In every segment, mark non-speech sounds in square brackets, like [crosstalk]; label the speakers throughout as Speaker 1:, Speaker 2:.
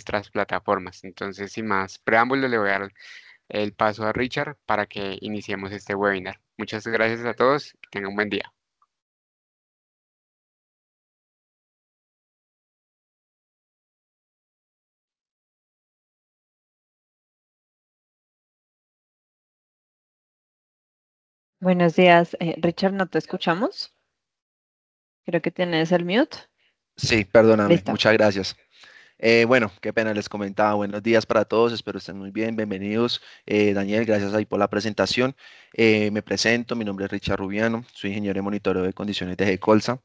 Speaker 1: nuestras plataformas. Entonces, sin más preámbulo, le voy a dar el paso a Richard para que iniciemos este webinar. Muchas gracias a todos, que tengan un buen día.
Speaker 2: Buenos días. Eh, Richard, ¿no te escuchamos?
Speaker 3: Creo que tienes el mute.
Speaker 4: Sí, perdóname. Muchas gracias. Eh, bueno, qué pena les comentaba. Buenos días para todos, espero estén muy bien. Bienvenidos, eh, Daniel, gracias ahí por la presentación. Eh, me presento, mi nombre es Richard Rubiano, soy ingeniero de monitoreo de condiciones de G-Colsa.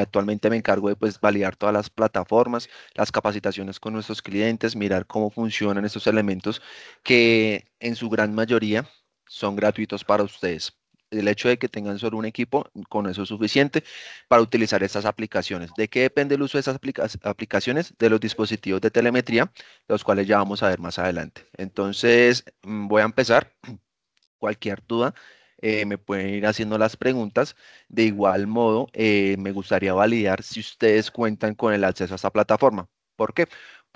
Speaker 4: actualmente me encargo de pues, validar todas las plataformas, las capacitaciones con nuestros clientes, mirar cómo funcionan estos elementos que en su gran mayoría son gratuitos para ustedes el hecho de que tengan solo un equipo, con eso suficiente para utilizar estas aplicaciones. ¿De qué depende el uso de esas aplicaciones? De los dispositivos de telemetría, los cuales ya vamos a ver más adelante. Entonces, mm, voy a empezar. [clears throat] Cualquier duda, eh, me pueden ir haciendo las preguntas. De igual modo, eh, me gustaría validar si ustedes cuentan con el acceso a esta plataforma. ¿Por qué?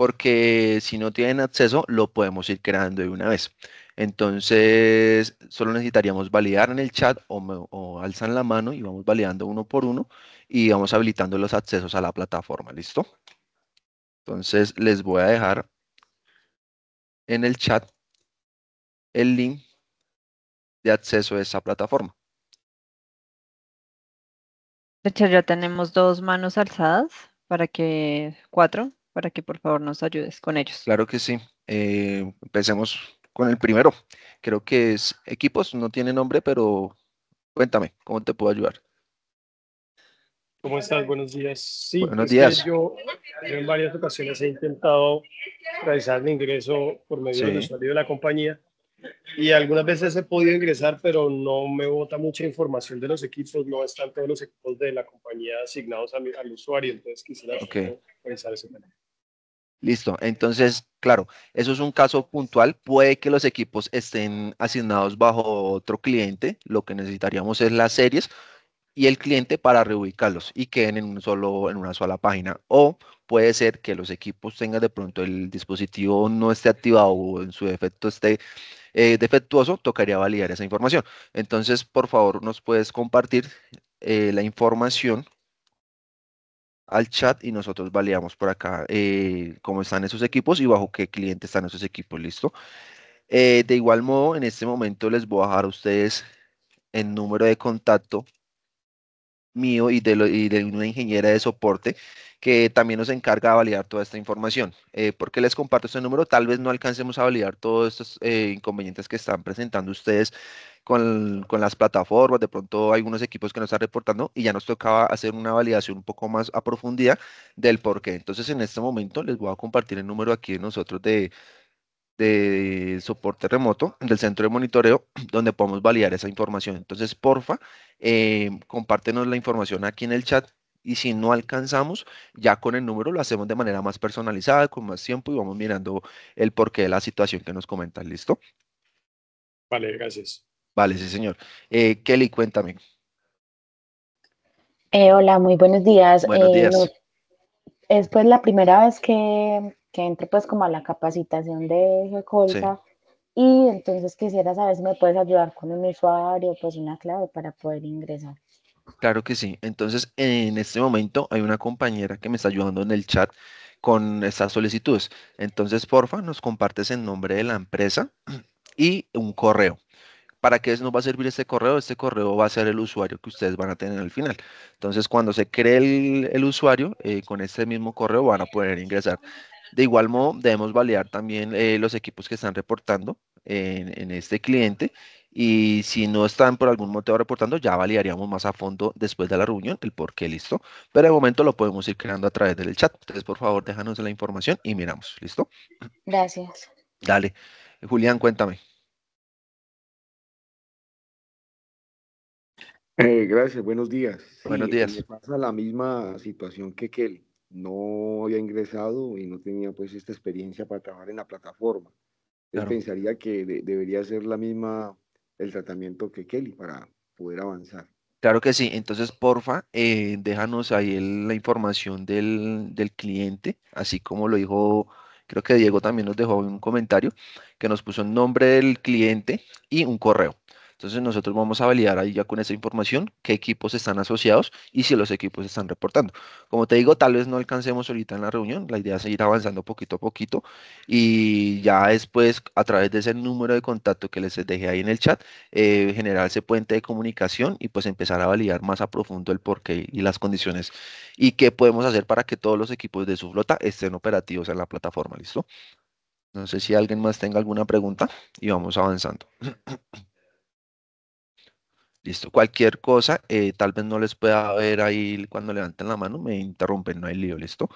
Speaker 4: porque si no tienen acceso, lo podemos ir creando de una vez. Entonces, solo necesitaríamos validar en el chat o, alzan la mano y vamos validando uno por uno y vamos habilitando los accesos a la plataforma, ¿listo? Entonces, les voy a dejar en el chat el link de acceso a esa plataforma.
Speaker 2: De hecho,
Speaker 3: ya tenemos dos manos alzadas para que cuatro para que por favor nos ayudes
Speaker 4: con ellos. Claro que sí. Eh, empecemos con el primero. Creo que es equipos, no tiene nombre, pero cuéntame, ¿cómo te puedo ayudar?
Speaker 5: ¿Cómo estás? Buenos días. Sí, Buenos días. Yo, en varias ocasiones he intentado realizar mi ingreso por medio del usuario de la compañía y algunas veces he podido ingresar, pero no me bota mucha información de los equipos, no están todos los equipos de la compañía asignados al usuario, entonces quisiera
Speaker 4: Listo, entonces, claro, eso es un caso puntual. Puede que los equipos estén asignados bajo otro cliente. Lo que necesitaríamos es las series y el cliente para reubicarlos y queden en, un solo, en una sola página. O puede ser que los equipos tengan de pronto el dispositivo no esté activado o en su defecto esté eh, defectuoso, tocaría validar esa información. Entonces, por favor, nos puedes compartir eh, la información al chat y nosotros validamos por acá eh, cómo están esos equipos y bajo qué cliente están esos equipos, ¿listo? Eh, de igual modo, en este momento les voy a dejar a ustedes el número de contacto mío y de, y de una ingeniera de soporte que también nos encarga de validar toda esta información. Eh, ¿Por qué les comparto este número? Tal vez no alcancemos a validar todos estos eh, inconvenientes que están presentando ustedes con, las plataformas, de pronto algunos equipos que nos están reportando y ya nos tocaba hacer una validación un poco más aprofundida del por qué. Entonces en este momento les voy a compartir el número aquí de nosotros de, de soporte remoto del centro de monitoreo [clears throat] donde podemos validar esa información. Entonces, porfa, eh, compártenos la información aquí en el chat y si no alcanzamos, ya con el número lo hacemos de manera más personalizada, con más tiempo y vamos mirando el porqué de la situación que nos comentan. ¿Listo?
Speaker 5: Vale, gracias.
Speaker 4: Vale, sí, señor. Eh, Kelly, cuéntame.
Speaker 3: Eh, hola, muy buenos días. Buenos eh, días. es pues la primera vez que, que entro pues como a la capacitación de Gecolsa. Y entonces quisiera saber si me puedes ayudar con un usuario, pues una clave para poder ingresar.
Speaker 4: Claro que sí. Entonces, en este momento hay una compañera que me está ayudando en el chat con estas solicitudes. Entonces, porfa, nos compartes el nombre de la empresa y un correo ¿Para qué nos va a servir este correo? Este correo va a ser el usuario que ustedes van a tener al final. Entonces, cuando se cree el, usuario, eh, con este mismo correo van a poder ingresar. De igual modo, debemos validar también eh, los equipos que están reportando en, este cliente y si no están por algún motivo reportando, ya validaríamos más a fondo después de la reunión el por qué, listo. Pero de momento lo podemos ir creando a través del chat. Entonces, por favor, déjanos la información y miramos, ¿listo?
Speaker 2: Gracias.
Speaker 4: Dale. Julián, cuéntame.
Speaker 6: Eh, gracias, buenos días. buenos días. Me pasa la misma situación que Kelly. No había ingresado y no tenía pues esta experiencia para trabajar en la plataforma. pensaría que debería ser la misma el tratamiento que Kelly para poder avanzar.
Speaker 4: Claro que sí. Entonces, porfa, eh, déjanos ahí la información del, del, cliente, así como lo dijo, creo que Diego también nos dejó un comentario que nos puso el nombre del cliente y un correo. Entonces nosotros vamos a validar ahí ya con esa información qué equipos están asociados y si los equipos están reportando. Como te digo, tal vez no alcancemos ahorita en la reunión, la idea es seguir avanzando poquito a poquito y ya después a través de ese número de contacto que les dejé ahí en el chat, eh, generar ese puente de comunicación y pues empezar a validar más a profundo el porqué y las condiciones y qué podemos hacer para que todos los equipos de su flota estén operativos en la plataforma, ¿listo? No sé si alguien más tenga alguna pregunta y vamos avanzando. [clears throat] Listo, cualquier cosa, eh, tal vez no les pueda ver ahí cuando levanten la mano, me interrumpen, no hay lío, listo.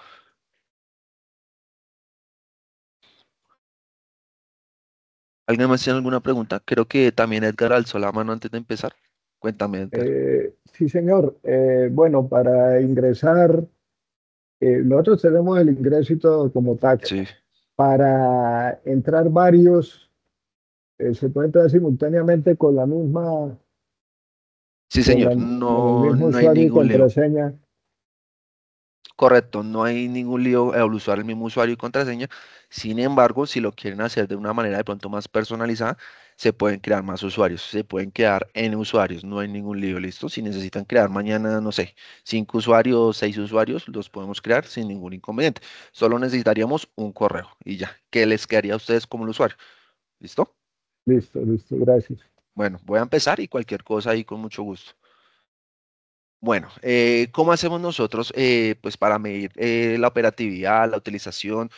Speaker 4: ¿Alguien más tiene alguna pregunta? Creo que también Edgar alzó la mano antes de empezar. Cuéntame,
Speaker 6: eh, sí, señor. Eh, bueno, para ingresar, nosotros tenemos el ingreso como tal. Para entrar varios, se puede entrar simultáneamente con la misma
Speaker 4: Sí, señor. No, no hay ningún lío. Correcto, no hay ningún lío al usar el mismo usuario y contraseña. Sin embargo, si lo quieren hacer de una manera de pronto más personalizada, se pueden crear más usuarios, se pueden quedar en usuarios, no hay ningún lío, listo. Si necesitan crear mañana, no sé, cinco usuarios, o seis usuarios, los podemos crear sin ningún inconveniente. Solo necesitaríamos un correo y ya, ¿Qué les quedaría a ustedes como el usuario. ¿Listo?
Speaker 6: Listo, listo, gracias.
Speaker 4: Bueno, voy a empezar y cualquier cosa ahí con mucho gusto. Bueno, eh, ¿cómo hacemos nosotros eh, pues para medir eh, la operatividad, la utilización,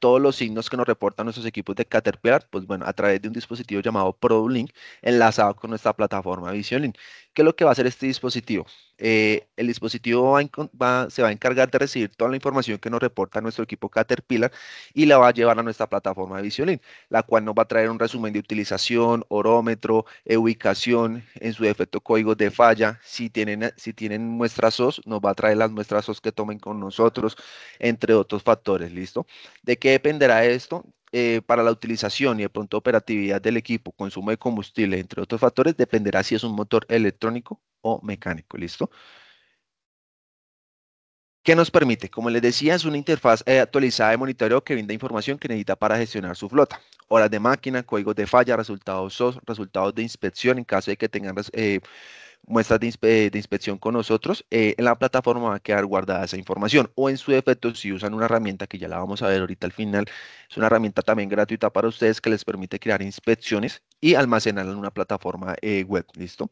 Speaker 4: todos los signos que nos reportan nuestros equipos de Caterpillar? Pues bueno, a través de un dispositivo llamado ProLink enlazado con nuestra plataforma VisionLink lo que va a hacer este dispositivo? Eh, el dispositivo se va a encargar de recibir toda la información que nos reporta nuestro equipo Caterpillar y la va a llevar a nuestra plataforma de Visiolink, la cual nos va a traer un resumen de utilización, orómetro, eh, ubicación, en su defecto código de falla. Si tienen, si tienen muestras SOS, nos va a traer las muestras SOS que tomen con nosotros, entre otros factores, ¿listo? ¿De qué dependerá esto? Eh, para la utilización y de pronto operatividad del equipo, consumo de combustible, entre otros factores, dependerá si es un motor electrónico o mecánico. ¿Listo? ¿Qué nos permite? Como les decía, es una interfaz eh, actualizada de monitoreo que brinda información que necesita para gestionar su flota. Horas de máquina, códigos de falla, resultados resultados de inspección en caso de que tengan eh, muestras eh, de, inspección con nosotros, eh, en la plataforma va a quedar guardada esa información. O en su defecto, si usan una herramienta que ya la vamos a ver ahorita al final, es una herramienta también gratuita para ustedes que les permite crear inspecciones y almacenarla en una plataforma eh, web. ¿Listo?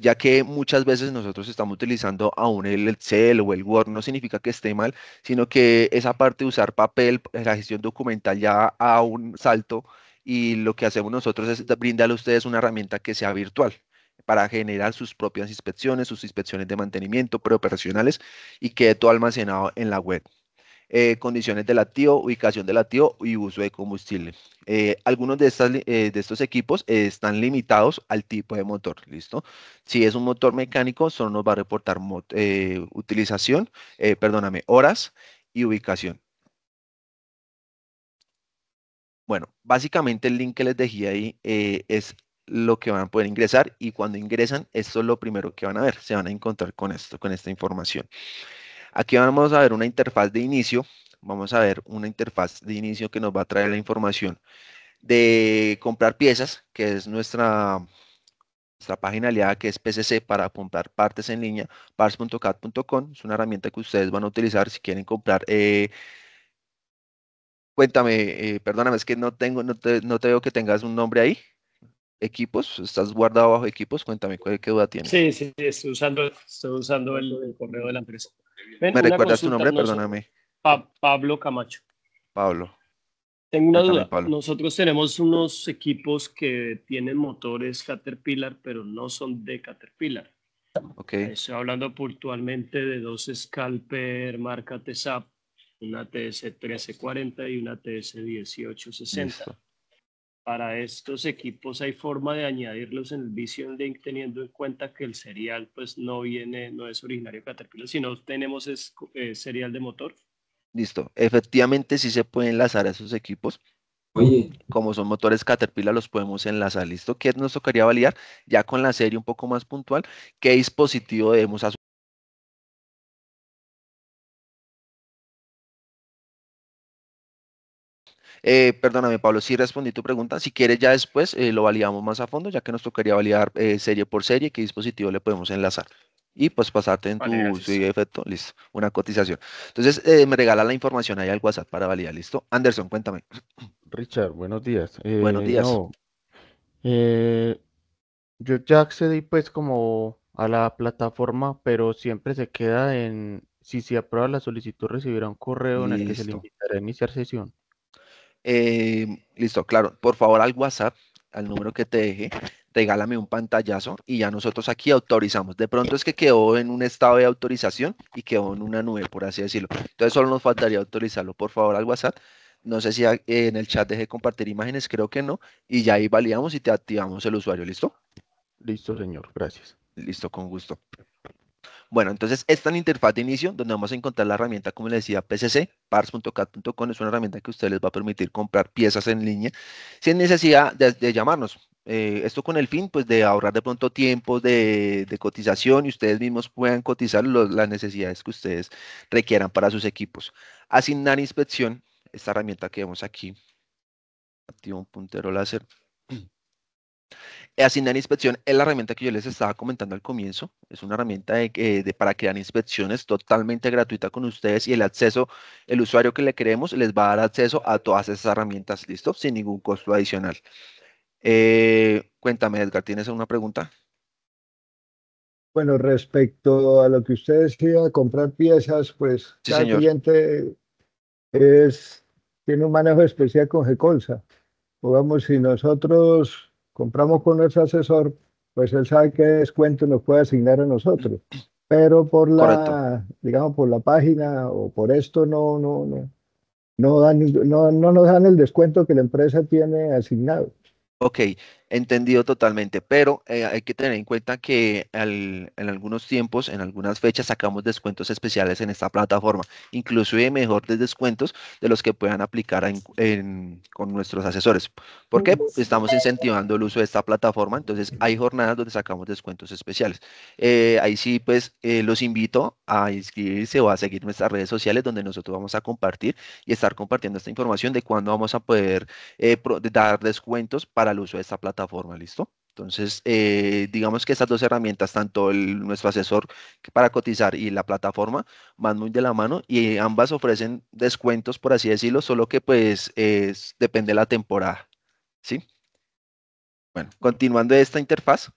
Speaker 4: ya que muchas veces nosotros estamos utilizando aún el Excel o el Word, no significa que esté mal, sino que esa parte de usar papel, la gestión documental ya a un salto y lo que hacemos nosotros es brindarle a ustedes una herramienta que sea virtual para generar sus propias inspecciones, sus inspecciones de mantenimiento preoperacionales y quede todo almacenado en la web. Eh, condiciones de activo, ubicación del activo y uso de combustible. Eh, algunos de, eh, de, estos equipos están limitados al tipo de motor, ¿listo? Si es un motor mecánico, solo nos va a reportar utilización, perdóname, horas y ubicación. Bueno, básicamente el link que les dejé ahí es lo que van a poder ingresar y cuando ingresan, esto es lo primero que van a ver, se van a encontrar con esto, con esta información. Aquí vamos a ver una interfaz de inicio, vamos a ver una interfaz de inicio que nos va a traer la información de comprar piezas, que es nuestra, nuestra página aliada que es PCC para comprar partes en línea, parts.cat.com, es una herramienta que ustedes van a utilizar si quieren comprar eh, Cuéntame, eh, perdóname, es que no tengo, no no te veo que tengas un nombre ahí equipos, estás guardado bajo equipos, cuéntame qué duda tienes. Sí,
Speaker 5: sí, estoy usando, estoy usando el, correo de la empresa. ¿Me recuerdas tu nombre? Perdóname. Pablo Camacho. Pablo. Tengo una duda. Nosotros tenemos unos equipos que tienen motores Caterpillar, pero no son de Caterpillar.
Speaker 4: Okay. Estoy
Speaker 5: hablando puntualmente de dos Scalper marca TESAP, una TS1340 y una TS1860 para estos equipos hay forma de añadirlos en el Vision Link teniendo en cuenta que el serial pues no viene, no es originario de Caterpillar, sino tenemos serial eh, de motor.
Speaker 4: Listo, efectivamente sí se puede enlazar a esos equipos. Como son motores Caterpillar, los podemos enlazar. ¿Listo? ¿Qué nos tocaría validar? Ya con la serie un poco más puntual, ¿qué dispositivo debemos asumir? Eh, perdóname, Pablo, sí respondí tu pregunta. Si quieres, ya después eh, lo validamos más a fondo, ya que nos tocaría validar eh, serie por serie qué dispositivo le podemos enlazar. Y pues pasarte en tu efecto, listo, una cotización. Entonces, me regala la información ahí al WhatsApp para validar, listo. Anderson,
Speaker 1: cuéntame. Richard, buenos días. buenos días. yo ya accedí pues como a la plataforma, pero siempre se queda en, si se aprueba la solicitud, recibirá un correo en el que se le invitará a iniciar sesión.
Speaker 4: Em, listo, claro. Por favor, al WhatsApp, al número que te deje, regálame un pantallazo y ya nosotros aquí autorizamos. De pronto es que quedó en un estado de autorización y quedó en una nube, por así decirlo. Entonces solo nos faltaría autorizarlo, por favor, al WhatsApp. No sé si en el chat dejé compartir imágenes, creo que no. Y ya ahí validamos y te activamos el usuario, ¿listo? Listo, señor. Gracias. Listo, con gusto. Bueno, entonces esta es la interfaz de inicio donde vamos a encontrar la herramienta, como les decía, PCC, pars.cat.com es una herramienta que ustedes les va a permitir comprar piezas en línea sin necesidad de, llamarnos. Eh, esto con el fin pues, de ahorrar de pronto tiempo de, cotización y ustedes mismos puedan cotizar las necesidades que ustedes requieran para sus equipos. Asignar inspección, esta herramienta que vemos aquí, activo un puntero láser. [clears throat] Asignar inspección es la herramienta que yo les estaba comentando al comienzo. Es una herramienta de, para crear inspecciones totalmente gratuita con ustedes y el acceso, el usuario que le creemos les va a dar acceso a todas esas herramientas, ¿listo? Sin ningún costo adicional. Eh, cuéntame, Edgar, ¿tienes alguna pregunta?
Speaker 6: Bueno, respecto a lo que usted decía, comprar piezas, pues el cliente es, tiene un manejo especial con Gecolsa. Vamos, si nosotros compramos con nuestro asesor, pues él sabe qué descuento nos puede asignar a nosotros. Pero por la, digamos, por la página o por esto no, no, no, no, dan, no, no nos dan el descuento que la empresa tiene asignado.
Speaker 4: Ok, entendido totalmente, pero eh, hay que tener en cuenta que en algunos tiempos, en algunas fechas, sacamos descuentos especiales en esta plataforma, incluso inclusive mejores descuentos de los que puedan aplicar con nuestros asesores. porque Estamos incentivando el uso de esta plataforma, entonces hay jornadas donde sacamos descuentos especiales. Eh, ahí sí, pues eh, los invito a inscribirse o a seguir nuestras redes sociales donde nosotros vamos a compartir y estar compartiendo esta información de cuándo vamos a poder dar descuentos para el uso de esta plataforma, ¿listo? Entonces, eh, digamos que estas dos herramientas, tanto nuestro asesor para cotizar y la plataforma, van muy de la mano y ambas ofrecen descuentos, por así decirlo, solo que pues depende de la temporada, ¿sí? Bueno, continuando esta interfaz,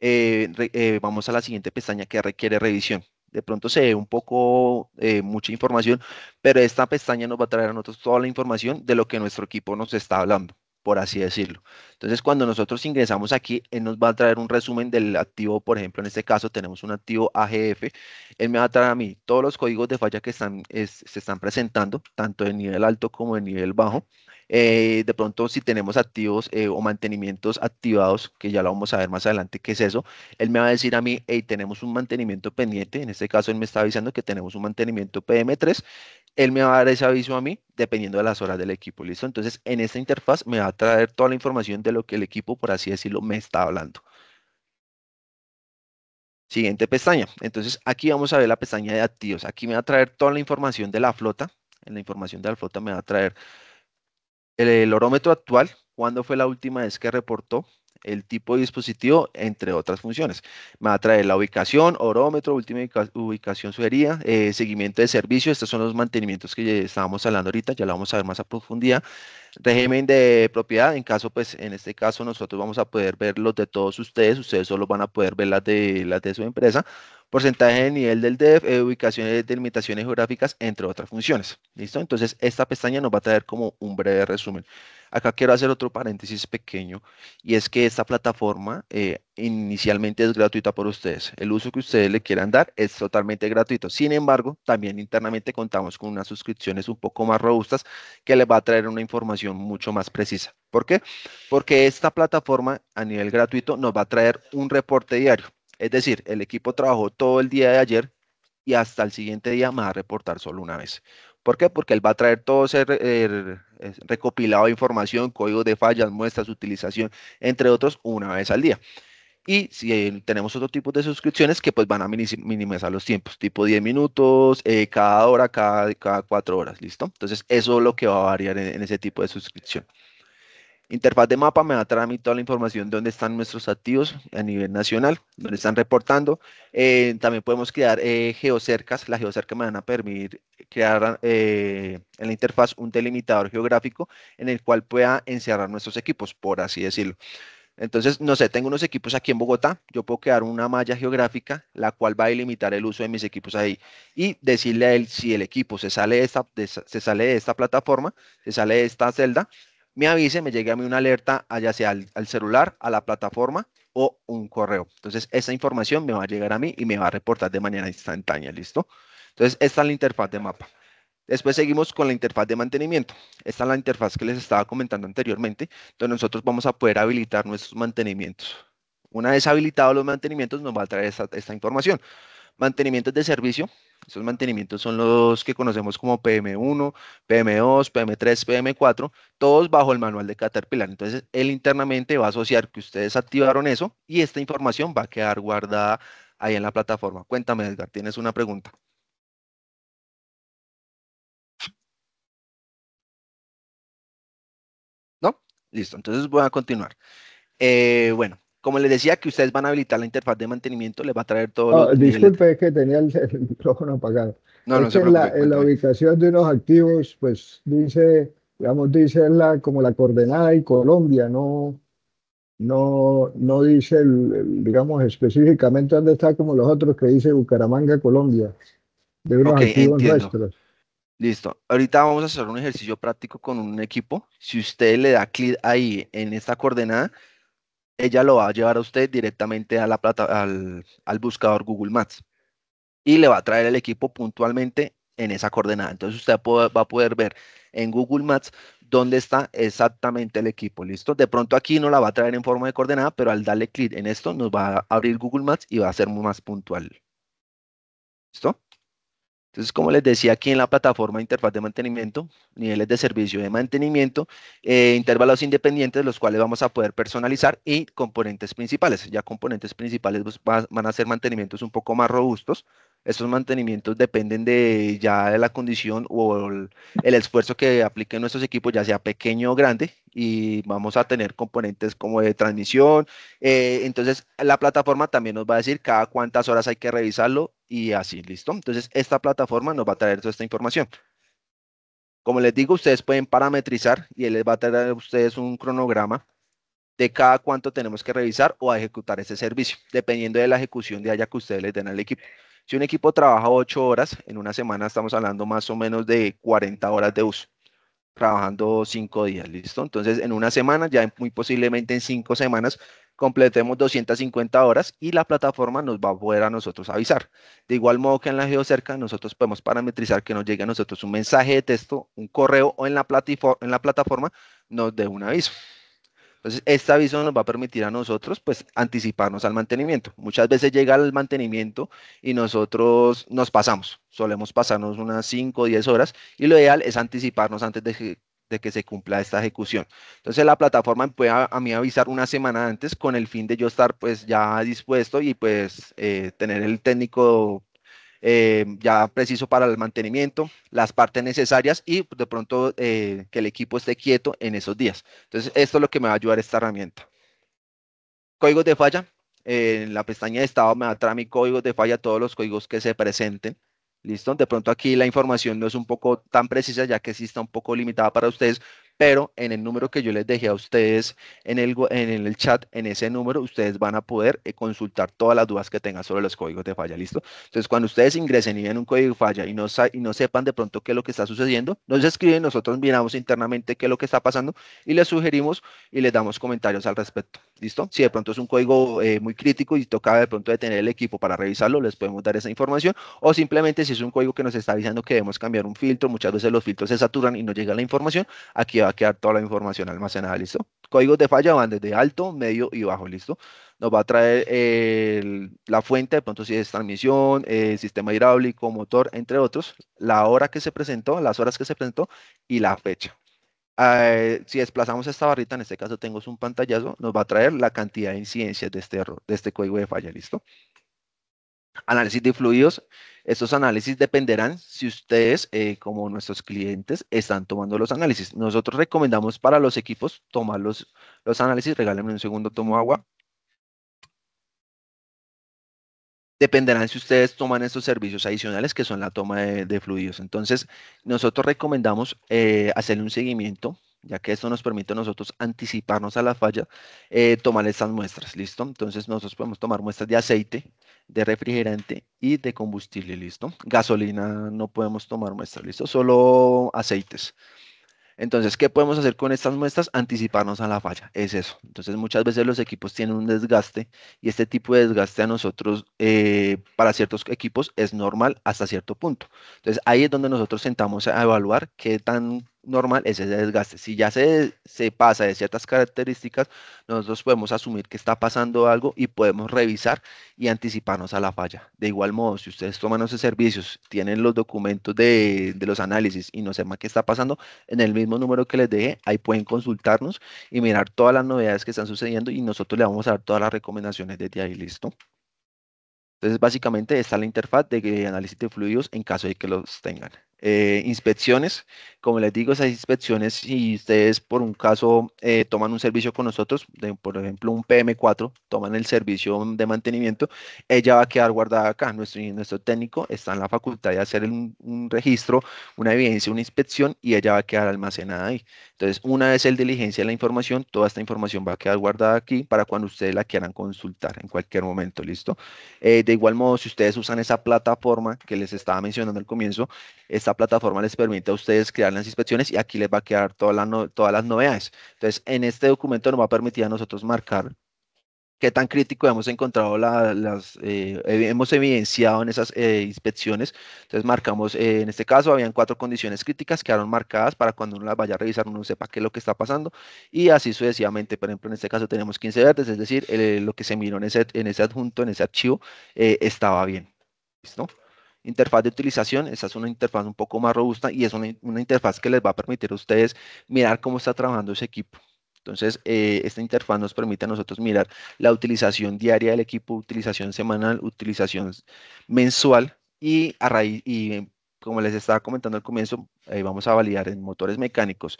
Speaker 4: eh, eh, vamos a la siguiente pestaña que requiere revisión. De pronto se ve un poco mucha información, pero esta pestaña nos va a traer a nosotros toda la información de lo que nuestro equipo nos está hablando, por así decirlo. Entonces, cuando nosotros ingresamos aquí, él nos va a traer un resumen del activo, por ejemplo, en este caso tenemos un activo AGF, él me va a traer a mí todos los códigos de falla que están, se están presentando, tanto de nivel alto como de nivel bajo, eh, de pronto, si tenemos activos eh, o mantenimientos activados, que ya lo vamos a ver más adelante qué es eso, él me va a decir a mí, hey, tenemos un mantenimiento pendiente, en este caso él me está avisando que tenemos un mantenimiento PM3, él me va a dar ese aviso a mí dependiendo de las horas del equipo, ¿listo? Entonces, en esta interfaz me va a traer toda la información de lo que el equipo, por así decirlo, me está hablando. Siguiente pestaña. Entonces, aquí vamos a ver la pestaña de activos. Aquí me va a traer toda la información de la flota. En la información de la flota me va a traer el, orómetro actual, ¿cuándo fue la última vez que reportó? el tipo de dispositivo, entre otras funciones. Me va a traer la ubicación, orómetro, última ubicación sugerida, eh, seguimiento de servicio, estos son los mantenimientos que estábamos hablando ahorita, ya lo vamos a ver más a profundidad. Régimen de propiedad, en caso, pues en este caso nosotros vamos a poder ver los de todos ustedes, ustedes solo van a poder ver las de, las de su empresa. Porcentaje de nivel del DEF, eh, ubicaciones de limitaciones geográficas, entre otras funciones. ¿Listo? Entonces, esta pestaña nos va a traer como un breve resumen. Acá quiero hacer otro paréntesis pequeño y es que esta plataforma eh, inicialmente es gratuita por ustedes. El uso que ustedes le quieran dar es totalmente gratuito. Sin embargo, también internamente contamos con unas suscripciones un poco más robustas que les va a traer una información mucho más precisa. ¿Por qué? Porque esta plataforma a nivel gratuito nos va a traer un reporte diario. Es decir, el equipo trabajó todo el día de ayer y hasta el siguiente día va a reportar solo una vez. ¿Por qué? Porque él va a traer todo ese er, recopilado información, código de fallas, muestras, utilización, entre otros, una vez al día. Y si tenemos otro tipo de suscripciones que pues van a minimizar los tiempos, tipo 10 minutos, eh, cada hora, cada, cada cuatro horas, ¿listo? Entonces eso es lo que va a variar en ese tipo de suscripción. Interfaz de mapa me va a traer a mí toda la información de dónde están nuestros activos a nivel nacional, dónde están reportando. Eh, también podemos crear eh, geocercas. Las geocercas me van a permitir crear eh, en la interfaz un delimitador geográfico en el cual pueda encerrar nuestros equipos, por así decirlo. Entonces, no sé, tengo unos equipos aquí en Bogotá, yo puedo crear una malla geográfica, la cual va a delimitar el uso de mis equipos ahí y decirle a él si el equipo se sale de esta, se sale de esta plataforma, se sale de esta celda, me avise, me llegue a mí una alerta, ya sea al, celular, a la plataforma o un correo. Entonces, esa información me va a llegar a mí y me va a reportar de manera instantánea, ¿listo? Entonces, esta es la interfaz de mapa. Después seguimos con la interfaz de mantenimiento. Esta es la interfaz que les estaba comentando anteriormente, donde nosotros vamos a poder habilitar nuestros mantenimientos. Una vez habilitados los mantenimientos, nos va a traer esta información. Mantenimientos de servicio. Esos mantenimientos son los que conocemos como PM1, PM2, PM3, PM4, todos bajo el manual de Caterpillar. Entonces, él internamente va a asociar que ustedes activaron eso y esta información va a quedar guardada ahí en la plataforma. Cuéntame, Edgar, tienes una pregunta. ¿No? Listo, entonces voy a continuar. Eh, bueno, como les decía que ustedes van a habilitar la interfaz de mantenimiento, les va a traer todo. disculpe,
Speaker 6: es que tenía el, micrófono apagado.
Speaker 4: la, en la
Speaker 6: ubicación de unos activos, pues dice, digamos, dice la, como la coordenada y Colombia, no, no, no dice, digamos, específicamente dónde está como los otros que dice Bucaramanga, Colombia, de unos activos nuestros.
Speaker 4: Listo. Ahorita vamos a hacer un ejercicio práctico con un equipo. Si usted le da clic ahí en esta coordenada, ella lo va a llevar a usted directamente a la plata, al, al, buscador Google Maps y le va a traer el equipo puntualmente en esa coordenada. Entonces usted va a poder ver en Google Maps dónde está exactamente el equipo, ¿listo? De pronto aquí no la va a traer en forma de coordenada, pero al darle clic en esto nos va a abrir Google Maps y va a ser más puntual. ¿Listo? Entonces, como les decía aquí en la plataforma interfaz de mantenimiento, niveles de servicio de mantenimiento, eh, intervalos independientes, los cuales vamos a poder personalizar y componentes principales. Ya componentes principales pues, van a ser mantenimientos un poco más robustos, estos mantenimientos dependen de ya de la condición o el, esfuerzo que apliquen nuestros equipos, ya sea pequeño o grande, y vamos a tener componentes como de transmisión. Eh, entonces, la plataforma también nos va a decir cada cuántas horas hay que revisarlo y así, listo. Entonces, esta plataforma nos va a traer toda esta información. Como les digo, ustedes pueden parametrizar y él les va a traer a ustedes un cronograma de cada cuánto tenemos que revisar o ejecutar ese servicio, dependiendo de la ejecución de allá que ustedes les den al equipo. Si un equipo trabaja ocho horas, en una semana estamos hablando más o menos de 40 horas de uso, trabajando cinco días, ¿listo? Entonces, en una semana, ya muy posiblemente en cinco semanas, completemos 250 horas y la plataforma nos va a poder a nosotros avisar. De igual modo que en la geocerca, nosotros podemos parametrizar que nos llegue a nosotros un mensaje de texto, un correo o en la, en la plataforma nos dé un aviso. Entonces, este aviso nos va a permitir a nosotros, pues, anticiparnos al mantenimiento. Muchas veces llega el mantenimiento y nosotros nos pasamos. Solemos pasarnos unas 5 o 10 horas y lo ideal es anticiparnos antes de que, se cumpla esta ejecución. Entonces, la plataforma me puede a, mí avisar una semana antes con el fin de yo estar, pues, ya dispuesto y, pues, eh, tener el técnico eh, ya preciso para el mantenimiento, las partes necesarias y de pronto eh, que el equipo esté quieto en esos días. Entonces, esto es lo que me va a ayudar esta herramienta. Códigos de falla. Eh, en la pestaña de estado me va a traer mi código de falla, todos los códigos que se presenten. Listo, de pronto aquí la información no es un poco tan precisa, ya que sí está un poco limitada para ustedes, pero en el número que yo les dejé a ustedes en el, en el chat, en ese número, ustedes van a poder eh, consultar todas las dudas que tengan sobre los códigos de falla, ¿listo? Entonces, cuando ustedes ingresen y vean un código de falla y no, y no sepan de pronto qué es lo que está sucediendo, nos escriben, nosotros miramos internamente qué es lo que está pasando y les sugerimos y les damos comentarios al respecto, ¿listo? Si de pronto es un código eh, muy crítico y toca de pronto detener el equipo para revisarlo, les podemos dar esa información o simplemente si es un código que nos está avisando que debemos cambiar un filtro, muchas veces los filtros se saturan y no llega la información, aquí va va a quedar toda la información almacenada, ¿listo? Códigos de falla van desde alto, medio y bajo, ¿listo? Nos va a traer eh, la fuente, de pronto si es transmisión, eh, sistema hidráulico, motor, entre otros, la hora que se presentó, las horas que se presentó y la fecha. Eh, si desplazamos esta barrita, en este caso tengo un pantallazo, nos va a traer la cantidad de incidencias de este error, de este código de falla, ¿listo? análisis de fluidos. Estos análisis dependerán si ustedes, eh, como nuestros clientes, están tomando los análisis. Nosotros recomendamos para los equipos tomar los, análisis. Regálenme un segundo, tomo agua. Dependerán si ustedes toman estos servicios adicionales que son la toma de, fluidos. Entonces, nosotros recomendamos eh, hacer un seguimiento ya que eso nos permite a nosotros anticiparnos a la falla, eh, tomar estas muestras, ¿listo? Entonces nosotros podemos tomar muestras de aceite, de refrigerante y de combustible, ¿listo? Gasolina no podemos tomar muestras, ¿listo? Solo aceites. Entonces, ¿qué podemos hacer con estas muestras? Anticiparnos a la falla, es eso. Entonces, muchas veces los equipos tienen un desgaste y este tipo de desgaste a nosotros, eh, para ciertos equipos, es normal hasta cierto punto. Entonces, ahí es donde nosotros sentamos a evaluar qué tan normal es ese desgaste. Si ya se, pasa de ciertas características, nosotros podemos asumir que está pasando algo y podemos revisar y anticiparnos a la falla. De igual modo, si ustedes toman esos servicios, tienen los documentos de, los análisis y no sepan qué está pasando, en el mismo número que les dejé, ahí pueden consultarnos y mirar todas las novedades que están sucediendo y nosotros le vamos a dar todas las recomendaciones desde ahí, ¿listo? Entonces, básicamente, está la interfaz de análisis de fluidos en caso de que los tengan. Eh, inspecciones. Como les digo, esas inspecciones, si ustedes por un caso eh, toman un servicio con nosotros, por ejemplo un PM4, toman el servicio de mantenimiento, ella va a quedar guardada acá. Nuestro, nuestro técnico está en la facultad de hacer un, registro, una evidencia, una inspección y ella va a quedar almacenada ahí. Entonces, una vez el diligencia la información, toda esta información va a quedar guardada aquí para cuando ustedes la quieran consultar en cualquier momento, ¿listo? Eh, de igual modo, si ustedes usan esa plataforma que les estaba mencionando al comienzo, esta plataforma les permite a ustedes crear las inspecciones y aquí les va a quedar todas todas las novedades. Entonces, en este documento nos va a permitir a nosotros marcar qué tan crítico hemos encontrado las, eh, eh, hemos evidenciado en esas eh, inspecciones. Entonces marcamos, en este caso habían cuatro condiciones críticas, que quedaron marcadas para cuando uno las vaya a revisar, uno sepa qué es lo que está pasando y así sucesivamente. Por ejemplo, en este caso tenemos 15 verdes, es decir, lo que se miró en ese, en ese adjunto, en ese archivo, estaba bien. ¿Listo? Interfaz de utilización, esta es una interfaz un poco más robusta y es una, interfaz que les va a permitir a ustedes mirar cómo está trabajando ese equipo. Entonces, eh, esta interfaz nos permite a nosotros mirar la utilización diaria del equipo, utilización semanal, utilización mensual y a raíz, y como les estaba comentando al comienzo, eh, vamos a validar en motores mecánicos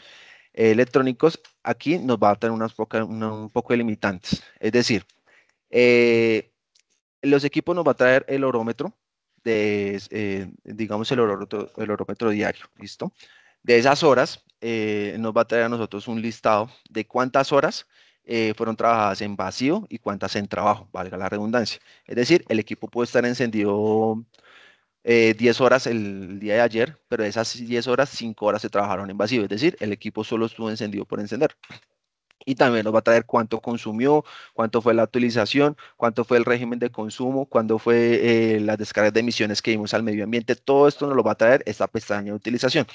Speaker 4: eh, electrónicos. Aquí nos va a tener unas un poco de limitantes. Es decir, eh, los equipos nos va a traer el orómetro, de, eh, digamos, el, horómetro, diario, ¿listo? De esas horas, eh, nos va a traer a nosotros un listado de cuántas horas eh, fueron trabajadas en vacío y cuántas en trabajo, valga la redundancia. Es decir, el equipo puede estar encendido 10 horas el día de ayer, pero de esas 10 horas, 5 horas se trabajaron en vacío. Es decir, el equipo solo estuvo encendido por encender y también nos va a traer cuánto consumió, cuánto fue la utilización, cuánto fue el régimen de consumo, cuándo fue la eh, las descargas de emisiones que dimos al medio ambiente. Todo esto nos lo va a traer esta pestaña de utilización.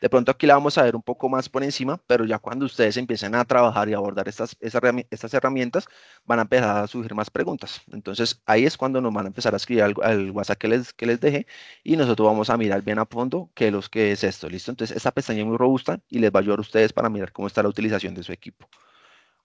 Speaker 4: De pronto aquí la vamos a ver un poco más por encima, pero ya cuando ustedes empiecen a trabajar y abordar estas, herramientas, van a empezar a surgir más preguntas. Entonces ahí es cuando nos van a empezar a escribir al, WhatsApp que les, que dejé y nosotros vamos a mirar bien a fondo qué, los, qué es esto. ¿Listo? Entonces esta pestaña es muy robusta y les va a ayudar a ustedes para mirar cómo está la utilización de su equipo.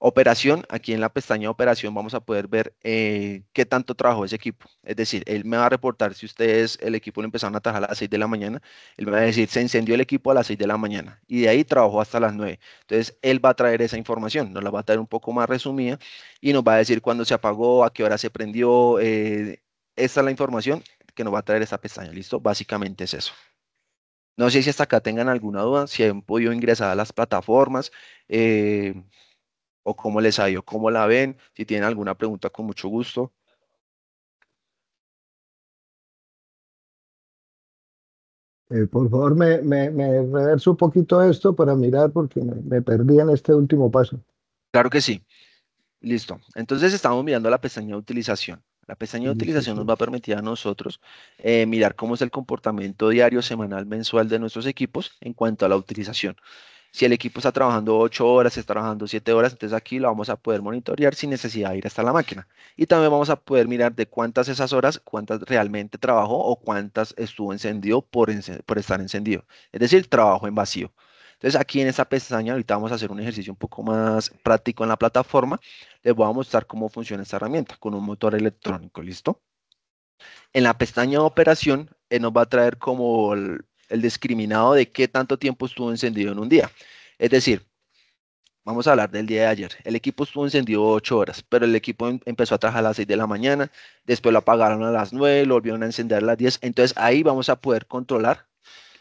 Speaker 4: Operación, aquí en la pestaña operación vamos a poder ver eh, qué tanto trabajó ese equipo. Es decir, él me va a reportar si ustedes el equipo lo empezaron a trabajar a las 6 de la mañana, él me va a decir, se encendió el equipo a las 6 de la mañana y de ahí trabajó hasta las 9. Entonces, él va a traer esa información, nos la va a traer un poco más resumida y nos va a decir cuándo se apagó, a qué hora se prendió. Eh, esta es la información que nos va a traer esta pestaña, ¿listo? Básicamente es eso. No sé si hasta acá tengan alguna duda, si han podido ingresar a las plataformas. Eh, o cómo les ha ido, cómo la ven, si tienen alguna pregunta con mucho gusto.
Speaker 6: Eh, por favor, me, reverso un poquito esto para mirar porque me, perdí en este último paso.
Speaker 4: Claro que sí. Listo. Entonces estamos mirando la pestaña de utilización. La pestaña de utilización nos va a permitir a nosotros eh, mirar cómo es el comportamiento diario, semanal, mensual de nuestros equipos en cuanto a la utilización. Si el equipo está trabajando 8 horas, está trabajando 7 horas, entonces aquí lo vamos a poder monitorear sin necesidad de ir hasta la máquina. Y también vamos a poder mirar de cuántas esas horas, cuántas realmente trabajó o cuántas estuvo encendido por, estar encendido. Es decir, trabajo en vacío. Entonces aquí en esta pestaña ahorita vamos a hacer un ejercicio un poco más práctico en la plataforma. Les voy a mostrar cómo funciona esta herramienta con un motor electrónico, ¿listo? En la pestaña de operación eh, nos va a traer como el discriminado de qué tanto tiempo estuvo encendido en un día. Es decir, vamos a hablar del día de ayer. El equipo estuvo encendido ocho horas, pero el equipo em, empezó a trabajar a las seis de la mañana, después lo apagaron a las nueve, lo volvieron a encender a las diez. Entonces ahí vamos a poder controlar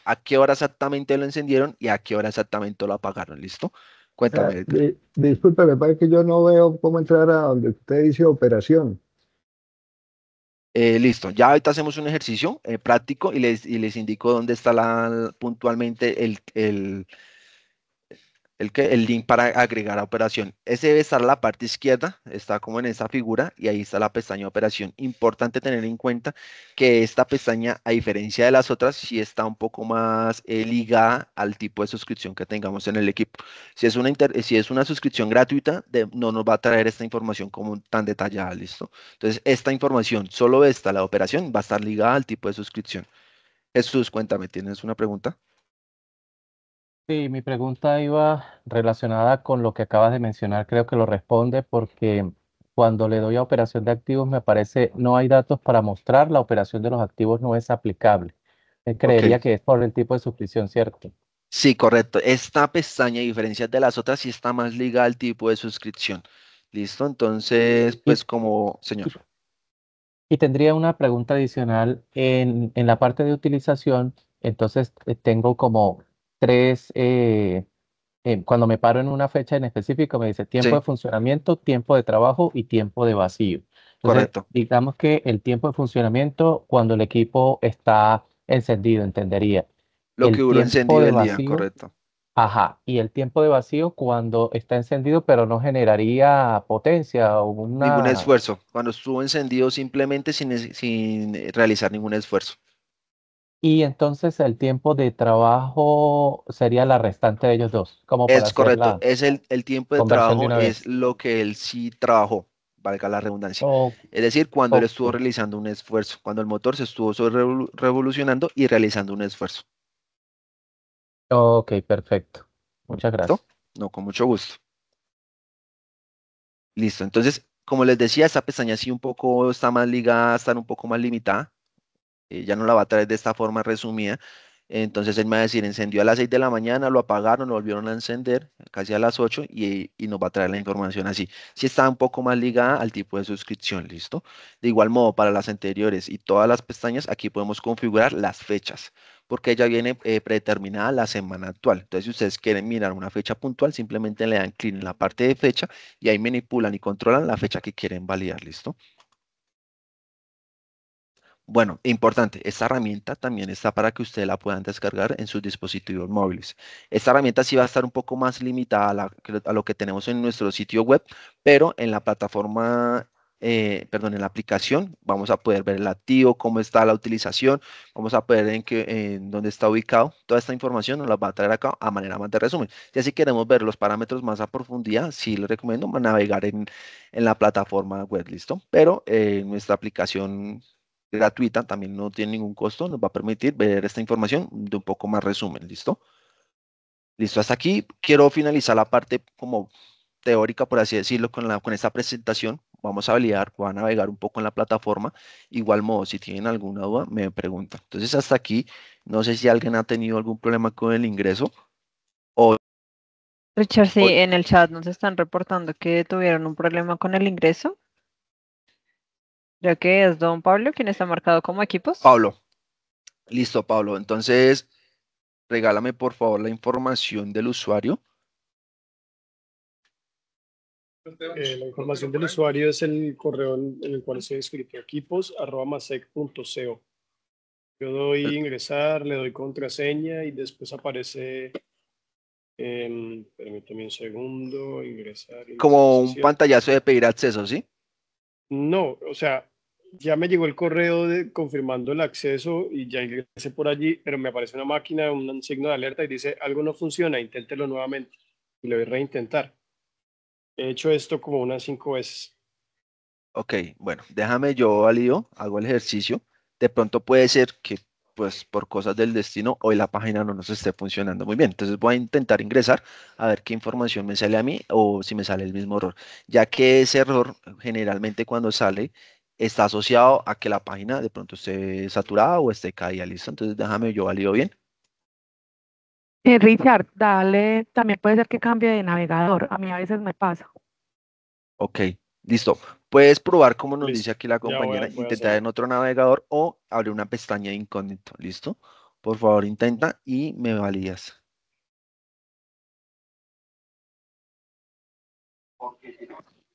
Speaker 4: a qué hora exactamente lo encendieron y a qué hora exactamente lo apagaron. ¿Listo? Cuéntame.
Speaker 6: Disculpe, parece que yo no veo cómo entrar a donde usted dice operación.
Speaker 4: Eh, listo, ya ahorita hacemos un ejercicio eh, práctico y les, y les indico dónde está la, puntualmente el, el, el link para agregar a operación. Ese debe estar en la parte izquierda, está como en esa figura y ahí está la pestaña operación. Importante tener en cuenta que esta pestaña, a diferencia de las otras, sí está un poco más eh, ligada al tipo de suscripción que tengamos en el equipo. Si es una, si es una suscripción gratuita, no nos va a traer esta información como tan detallada, ¿listo? Entonces, esta información, solo esta, la operación, va a estar ligada al tipo de suscripción. Jesús, cuéntame, ¿tienes una pregunta?
Speaker 1: Sí, mi pregunta iba relacionada con lo que acabas de mencionar, creo que lo responde porque cuando le doy a operación de activos me aparece no hay datos para mostrar, la operación de los activos no es aplicable. Creería que es por el tipo de suscripción, ¿cierto?
Speaker 4: Sí, correcto. Esta pestaña, a diferencia de las otras, sí está más ligada al tipo de suscripción. Listo, entonces, pues como, señor.
Speaker 1: Y tendría una pregunta adicional en la parte de utilización. Entonces, eh, tengo como tres, eh, eh, cuando me paro en una fecha en específico, me dice tiempo de funcionamiento, tiempo de trabajo y tiempo de vacío. Correcto. Digamos que el tiempo de funcionamiento cuando el equipo está encendido, entendería.
Speaker 4: Lo que hubo encendido el día, correcto.
Speaker 1: Ajá, y el tiempo de vacío cuando está encendido, pero no generaría potencia o una... Ningún esfuerzo,
Speaker 4: cuando estuvo encendido simplemente sin, sin realizar ningún esfuerzo.
Speaker 1: Y entonces el tiempo de trabajo sería la restante de ellos dos. es correcto, es
Speaker 4: el, tiempo de trabajo, es lo que él sí trabajó, valga la redundancia. es decir, cuando él estuvo realizando un esfuerzo, cuando el motor se estuvo revolucionando y realizando un esfuerzo.
Speaker 1: Ok, perfecto. Muchas gracias.
Speaker 4: No, con mucho gusto. Listo, entonces, como les decía, esta pestaña sí un poco está más ligada, está un poco más limitada eh, ya no la va a traer de esta forma resumida. Entonces él me va a decir, encendió a las 6 de la mañana, lo apagaron, lo volvieron a encender casi a las 8 y, nos va a traer la información así. Si está un poco más ligada al tipo de suscripción, ¿listo? De igual modo, para las anteriores y todas las pestañas, aquí podemos configurar las fechas, porque ya viene eh, predeterminada la semana actual. Entonces, si ustedes quieren mirar una fecha puntual, simplemente le dan clic en la parte de fecha y ahí manipulan y controlan la fecha que quieren validar, ¿listo? Bueno, importante, esta herramienta también está para que ustedes la puedan descargar en sus dispositivos móviles. Esta herramienta sí va a estar un poco más limitada a, lo que tenemos en nuestro sitio web, pero en la plataforma eh, perdón, en la aplicación, vamos a poder ver el activo, cómo está la utilización, vamos a poder ver en, dónde está ubicado. Toda esta información nos la va a traer acá a manera más de resumen. Y así queremos ver los parámetros más a profundidad, sí les recomiendo navegar en, la plataforma web, ¿listo? Pero en eh, nuestra aplicación gratuita, también no tiene ningún costo, nos va a permitir ver esta información de un poco más resumen, ¿listo? Listo, hasta aquí quiero finalizar la parte como teórica, por así decirlo, con, la, con esta presentación. Vamos a validar, voy a navegar un poco en la plataforma. Igual modo, si tienen alguna duda, me preguntan. Entonces, hasta aquí, no sé si alguien ha tenido algún problema con el ingreso.
Speaker 3: Richard, sí, en el chat nos están reportando que tuvieron un problema con el ingreso.
Speaker 4: Ya que es don Pablo quien está marcado como equipos. Pablo. Listo, Pablo. Entonces, regálame por favor la información del usuario.
Speaker 5: Eh, la información del usuario es el correo en, el cual se escribió equipos arroba Yo doy ingresar, le doy contraseña y después aparece, eh, permítame un segundo, ingresar. Como un
Speaker 4: pantallazo de pedir acceso, ¿sí?
Speaker 5: No, o sea, ya me llegó el correo de, confirmando el acceso y ya ingresé por allí, pero me aparece una máquina, un signo de alerta y dice algo no funciona, inténtelo nuevamente. Y le voy a reintentar. He hecho esto como unas cinco veces.
Speaker 4: Ok, bueno, déjame yo valido, hago el ejercicio. De pronto puede ser que pues por cosas del destino hoy la página no nos esté funcionando muy bien. Entonces voy a intentar ingresar a ver qué información me sale a mí o si me sale el mismo error, ya que ese error generalmente cuando sale está asociado a que la página de pronto esté saturada o esté caída, listo. Entonces déjame, yo valido bien.
Speaker 3: Eh, Richard, dale, también puede ser que cambie de navegador, a mí a veces me pasa.
Speaker 4: Ok, listo. Puedes probar, como nos dice aquí la compañera, intentar en otro navegador o abrir una pestaña de incógnito. ¿Listo? Por favor, intenta y me validas.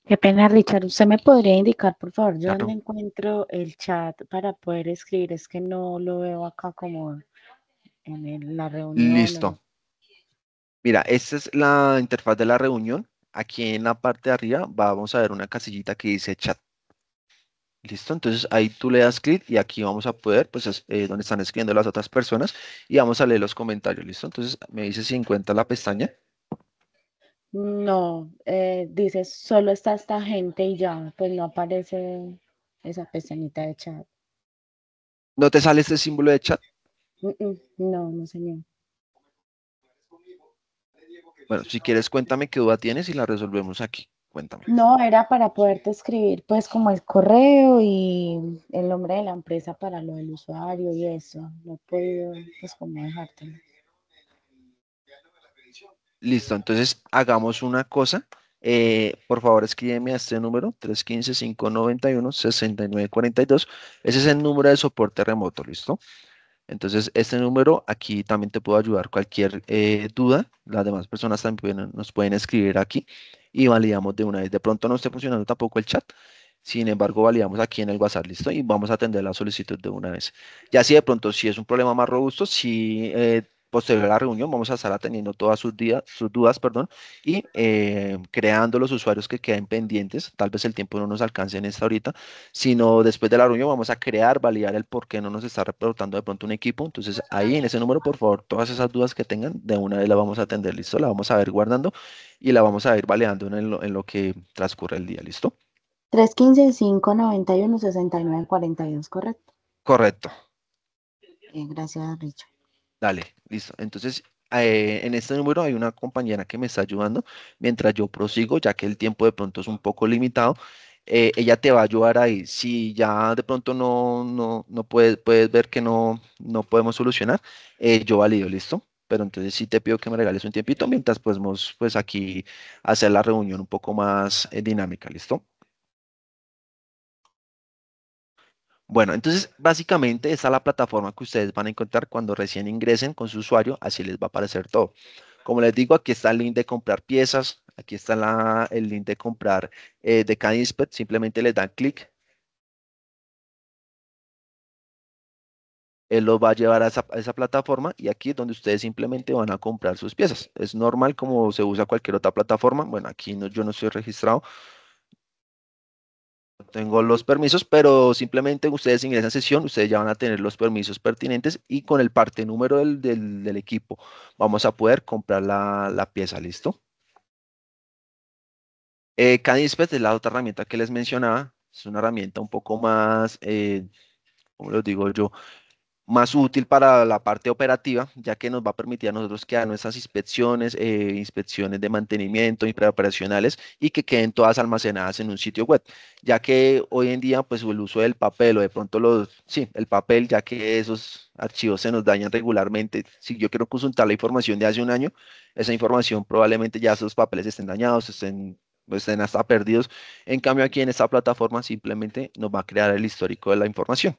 Speaker 2: Qué pena, Richard. ¿Usted me podría indicar, por favor,
Speaker 3: yo no encuentro el chat para poder escribir? Es que no lo veo acá como en la reunión. Listo.
Speaker 4: Mira, esta es la interfaz de la reunión aquí en la parte de arriba vamos a ver una casillita que dice chat. Listo, entonces ahí tú le das clic y aquí vamos a poder, pues es eh, donde están escribiendo las otras personas y vamos a leer los comentarios, listo. Entonces me dice encuentra la pestaña.
Speaker 3: No, eh, dice solo está esta gente y ya, pues no aparece esa pestañita de chat.
Speaker 4: ¿No te sale este símbolo de chat?
Speaker 3: Mm, mm, no, no señor.
Speaker 4: Bueno, si quieres, cuéntame qué duda tienes y la resolvemos aquí. Cuéntame.
Speaker 3: No, era para poderte escribir, pues, como el correo y el nombre de la empresa para lo del usuario y eso. No podido, pues, como dejártelo.
Speaker 4: Listo, entonces hagamos una cosa. Eh, por favor, escríbeme a este número, 315-591-6942. Ese es el número de soporte remoto, ¿listo? Entonces, este número aquí también te puedo ayudar cualquier eh, duda. Las demás personas también nos pueden escribir aquí y validamos de una vez. De pronto no esté funcionando tampoco el chat. Sin embargo, validamos aquí en el WhatsApp, ¿listo? Y vamos a atender la solicitud de una vez. Ya si de pronto, si es un problema más robusto, si eh, Posterior a la reunión, vamos a estar atendiendo todas sus, dudas perdón, y eh, creando los usuarios que queden pendientes. Tal vez el tiempo no nos alcance en esta ahorita, sino después de la reunión vamos a crear, validar el por qué no nos está reportando de pronto un equipo. Entonces, ahí en ese número, por favor, todas esas dudas que tengan, de una vez las vamos a atender, ¿listo? La vamos a ver guardando y la vamos a ir validando en lo, que transcurre el día, ¿listo?
Speaker 3: 315-591-6942, ¿correcto? Correcto. gracias, Richard.
Speaker 4: Dale, listo. Entonces, eh, en este número hay una compañera que me está ayudando. Mientras yo prosigo, ya que el tiempo de pronto es un poco limitado, eh, ella te va a ayudar ahí. Si ya de pronto no, no, no puedes, puedes ver que no, no podemos solucionar, eh, yo valido, ¿listo? Pero entonces sí te pido que me regales un tiempito mientras podemos pues aquí hacer la reunión un poco más dinámica, ¿listo? Bueno, entonces básicamente está la plataforma que ustedes van a encontrar cuando recién ingresen con su usuario, así les va a aparecer todo. Como les digo, aquí está el link de comprar piezas, aquí está el link de comprar eh, de Canispet. simplemente les dan clic. Él los va a llevar a esa, plataforma y aquí es donde ustedes simplemente van a comprar sus piezas. Es normal como se usa cualquier otra plataforma. Bueno, aquí yo no estoy registrado, tengo los permisos, pero simplemente ustedes en esa sesión, ustedes ya van a tener los permisos pertinentes y con el parte número del, equipo vamos a poder comprar la, pieza, ¿listo? Eh, Canispet pues, es la otra herramienta que les mencionaba, es una herramienta un poco más, eh, ¿cómo lo digo yo? más útil para la parte operativa, ya que nos va a permitir a nosotros que nuestras inspecciones, eh, inspecciones de mantenimiento y preoperacionales y que queden todas almacenadas en un sitio web, ya que hoy en día pues el uso del papel o de pronto los, sí, el papel, ya que esos archivos se nos dañan regularmente, si yo quiero consultar la información de hace un año, esa información probablemente ya esos papeles estén dañados, estén estén hasta perdidos. En cambio, aquí en esta plataforma simplemente nos va a crear el histórico de la información.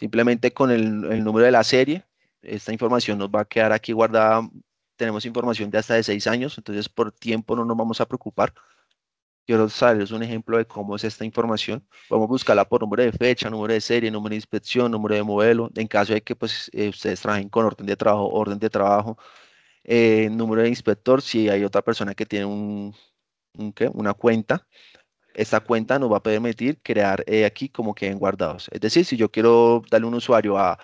Speaker 4: Simplemente con el, número de la serie, esta información nos va a quedar aquí guardada. Tenemos información de hasta de seis años, entonces por tiempo no nos vamos a preocupar. Quiero darles un ejemplo de cómo es esta información. Podemos buscarla por número de fecha, número de serie, número de inspección, número de modelo. En caso de que pues, eh, ustedes trajen con orden de trabajo, orden de trabajo, eh, número de inspector, si hay otra persona que tiene un, una cuenta, esta cuenta nos va a permitir crear eh, aquí como queden guardados. Es decir, si yo quiero darle un usuario a,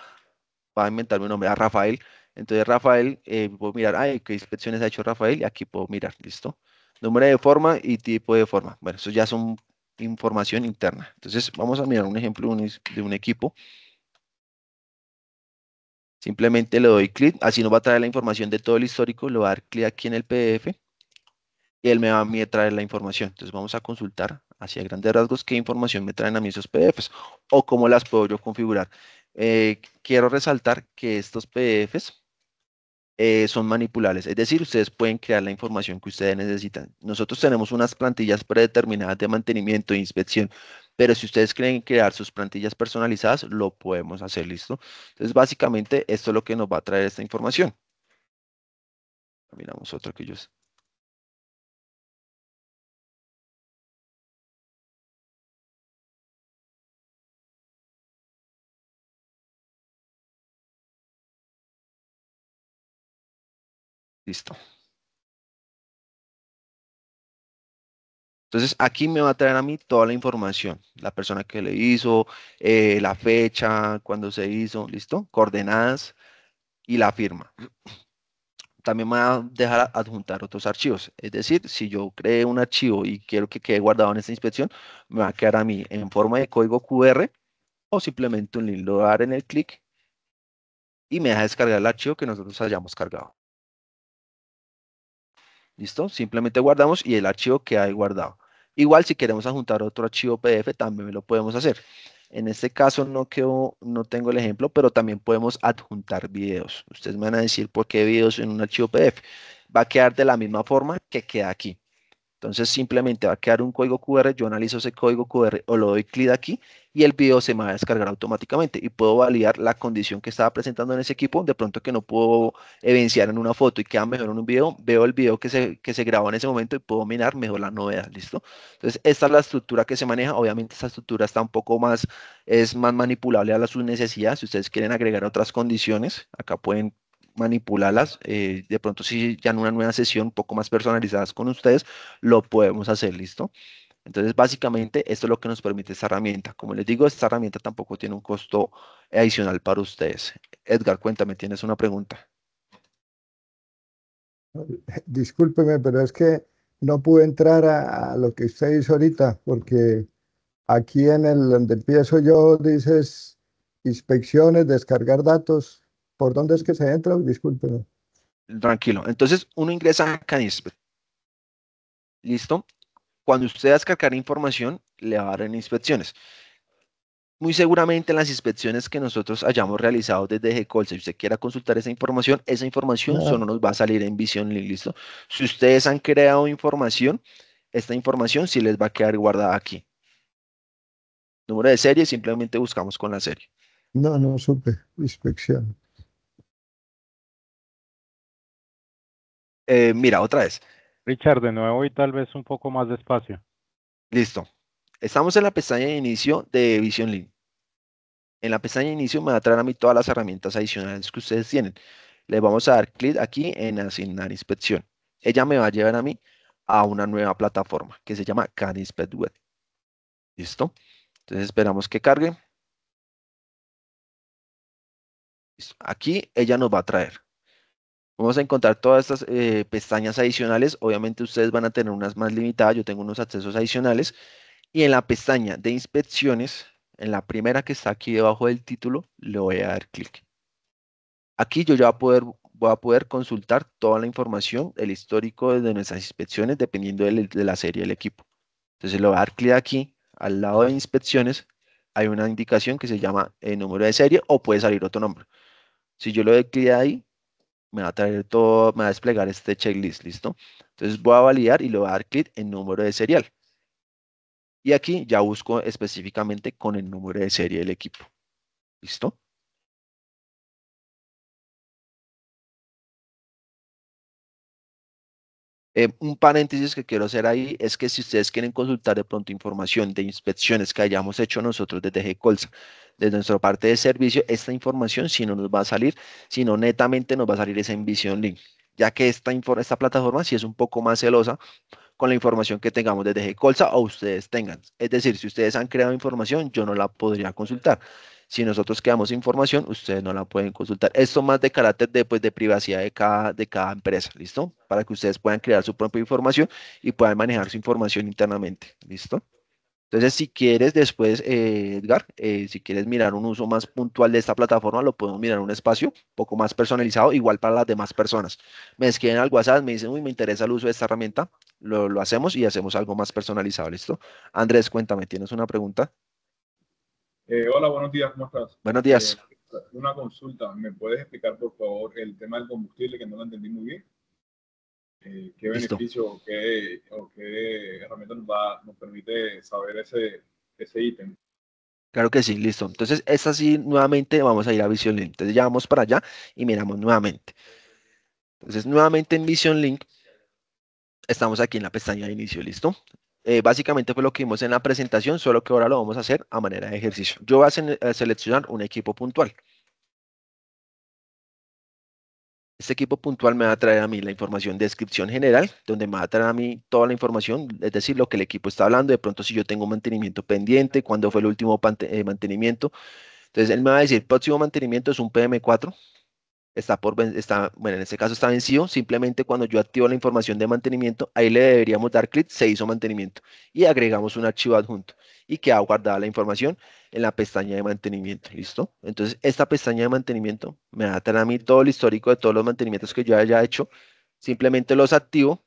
Speaker 4: a inventarme un nombre, a Rafael, entonces Rafael, eh, puedo mirar, ay, qué inspecciones ha hecho Rafael, y aquí puedo mirar, ¿listo? Número de forma y tipo de forma. Bueno, eso ya son información interna. Entonces, vamos a mirar un ejemplo de un equipo. Simplemente le doy clic, así nos va a traer la información de todo el histórico, le voy a dar clic aquí en el PDF él me va a, traer la información. Entonces vamos a consultar hacia grandes rasgos qué información me traen a mí esos PDFs o cómo las puedo yo configurar. Eh, quiero resaltar que estos PDFs eh, son manipulables, es decir, ustedes pueden crear la información que ustedes necesitan. Nosotros tenemos unas plantillas predeterminadas de mantenimiento e inspección, pero si ustedes quieren crear sus plantillas personalizadas, lo podemos hacer, ¿listo? Entonces, básicamente, esto es lo que nos va a traer esta información. Miramos
Speaker 2: otro que yo Listo.
Speaker 4: Entonces aquí me va a traer a mí toda la información, la persona que le hizo, eh, la fecha, cuando se hizo, listo, coordenadas y la firma. También me va a dejar adjuntar otros archivos, es decir, si yo creé un archivo y quiero que quede guardado en esta inspección, me va a quedar a mí en forma de código QR o simplemente un link, lo dar en el clic y me deja descargar el archivo que nosotros hayamos cargado. ¿Listo? Simplemente guardamos y el archivo que hay guardado. Igual si queremos adjuntar otro archivo PDF también lo podemos hacer. En este caso no, no tengo el ejemplo, pero también podemos adjuntar videos. Ustedes me van a decir por qué videos en un archivo PDF. Va a quedar de la misma forma que queda aquí. Entonces simplemente va a quedar un código QR, yo analizo ese código QR o lo doy clic aquí y el video se me va a descargar automáticamente y puedo validar la condición que estaba presentando en ese equipo, de pronto que no puedo evidenciar en una foto y queda mejor en un video, veo el video que se, que se grabó en ese momento y puedo mirar mejor la novedad, ¿listo? Entonces esta es la estructura que se maneja, obviamente esta estructura está un poco más, es más manipulable a las sus necesidades, si ustedes quieren agregar otras condiciones, acá pueden manipularlas. Eh, de pronto, si ya en una nueva sesión un poco más personalizadas con ustedes, lo podemos hacer, ¿listo? Entonces, básicamente, esto es lo que nos permite esta herramienta. Como les digo, esta herramienta tampoco tiene un costo adicional para ustedes. Edgar, cuéntame, tienes una pregunta.
Speaker 6: Discúlpeme, pero es que no pude entrar a, lo que usted hizo ahorita, porque aquí en el donde empiezo yo dices inspecciones, descargar datos, ¿Por dónde es que se entra? Disculpen.
Speaker 4: Tranquilo. Entonces, uno ingresa a inspección. ¿Listo? Cuando usted descargar información, le va a dar inspecciones. Muy seguramente las inspecciones que nosotros hayamos realizado desde GCOL, si usted quiera consultar esa información, esa información ah. solo nos va a salir en Visión. ¿listo? Si ustedes han creado información, esta información sí les va a quedar guardada aquí. Número de serie, simplemente buscamos con la serie.
Speaker 6: No, no supe.
Speaker 2: Inspección. Eh,
Speaker 4: mira, otra vez. Richard, de nuevo y tal vez un poco más despacio. Listo. Estamos en la pestaña de inicio de Vision Link. En la pestaña de inicio me va a traer a mí todas las herramientas adicionales que ustedes tienen. Le vamos a dar clic aquí en asignar inspección. Ella me va a llevar a mí a una nueva plataforma que se llama Can Web. ¿Listo? Entonces esperamos que cargue. Aquí ella nos va a traer. Vamos a encontrar todas estas eh, pestañas adicionales. Obviamente ustedes van a tener unas más limitadas. Yo tengo unos accesos adicionales. Y en la pestaña de inspecciones, en la primera que está aquí debajo del título, le voy a dar clic. Aquí yo ya voy a poder, voy a poder consultar toda la información, el histórico de nuestras inspecciones, dependiendo de, la serie del equipo. Entonces le voy a dar clic aquí, al lado de inspecciones, hay una indicación que se llama el eh, número de serie o puede salir otro nombre. Si yo le doy clic ahí, me va a traer todo, me va a desplegar este checklist, ¿listo? Entonces voy a validar y le voy a dar clic en número de serial. Y aquí ya busco específicamente con el número de serie del equipo. ¿Listo? Eh, un paréntesis que quiero hacer ahí es que si ustedes quieren consultar de pronto información de inspecciones que hayamos hecho nosotros desde G-Colsa, desde nuestra parte de servicio, esta información si no nos va a salir, sino netamente nos va a salir esa en Link, ya que esta, esta plataforma sí es un poco más celosa con la información que tengamos desde G-Colsa o ustedes tengan. Es decir, si ustedes han creado información, yo no la podría consultar. Si nosotros quedamos información, ustedes no la pueden consultar. Esto más de carácter de, pues, de privacidad de cada, de cada empresa, ¿listo? Para que ustedes puedan crear su propia información y puedan manejar su información internamente, ¿listo? Entonces, si quieres después, eh, Edgar, eh, si quieres mirar un uso más puntual de esta plataforma, lo podemos mirar en un espacio un poco más personalizado, igual para las demás personas. Me escriben al WhatsApp, me dicen, uy, me interesa el uso de esta herramienta, lo, lo hacemos y hacemos algo más personalizado, ¿listo? Andrés, cuéntame, ¿tienes una pregunta?
Speaker 5: Eh, hola, buenos días, ¿cómo estás? Buenos días. Eh, una consulta, ¿me puedes explicar por favor el tema del combustible que no lo entendí muy bien? Eh, ¿Qué beneficio o qué, o qué herramienta nos, va, nos permite saber ese, ese ítem?
Speaker 4: Claro que sí, listo. Entonces, es así, nuevamente vamos a ir a Vision Link. Entonces, ya vamos para allá y miramos nuevamente. Entonces, nuevamente en Vision Link, estamos aquí en la pestaña de inicio, ¿listo? Eh, básicamente fue lo que vimos en la presentación, solo que ahora lo vamos a hacer a manera de ejercicio. Yo voy a seleccionar un equipo puntual. Este equipo puntual me va a traer a mí la información de descripción general, donde me va a traer a mí toda la información, es decir, lo que el equipo está hablando, de pronto si yo tengo un mantenimiento pendiente, cuándo fue el último eh, mantenimiento. Entonces, él me va a decir, próximo mantenimiento es un PM4, está por está, bueno, en este caso está vencido, simplemente cuando yo activo la información de mantenimiento, ahí le deberíamos dar clic, se hizo mantenimiento y agregamos un archivo adjunto y queda guardada la información en la pestaña de mantenimiento, ¿listo? Entonces, esta pestaña de mantenimiento me va a mí todo el histórico de todos los mantenimientos que yo haya hecho, simplemente los activo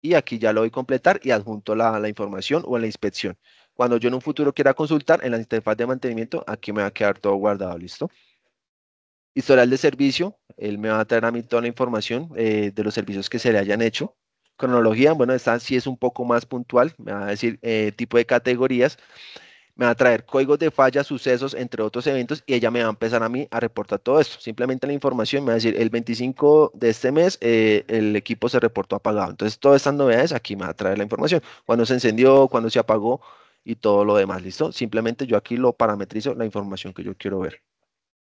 Speaker 4: y aquí ya lo voy a completar y adjunto la, la información o la inspección. Cuando yo en un futuro quiera consultar en la interfaz de mantenimiento, aquí me va a quedar todo guardado, ¿listo? Historial de servicio, él me va a traer a mí toda la información eh, de los servicios que se le hayan hecho. Cronología, bueno, esta sí es un poco más puntual, me va a decir eh, tipo de categorías, me va a traer códigos de fallas, sucesos, entre otros eventos, y ella me va a empezar a mí a reportar todo esto. Simplemente la información me va a decir, el 25 de este mes eh, el equipo se reportó apagado. Entonces, todas estas novedades aquí me va a traer la información. Cuando se encendió, cuando se apagó y todo lo demás, ¿listo? Simplemente yo aquí lo parametrizo, la información que yo quiero ver.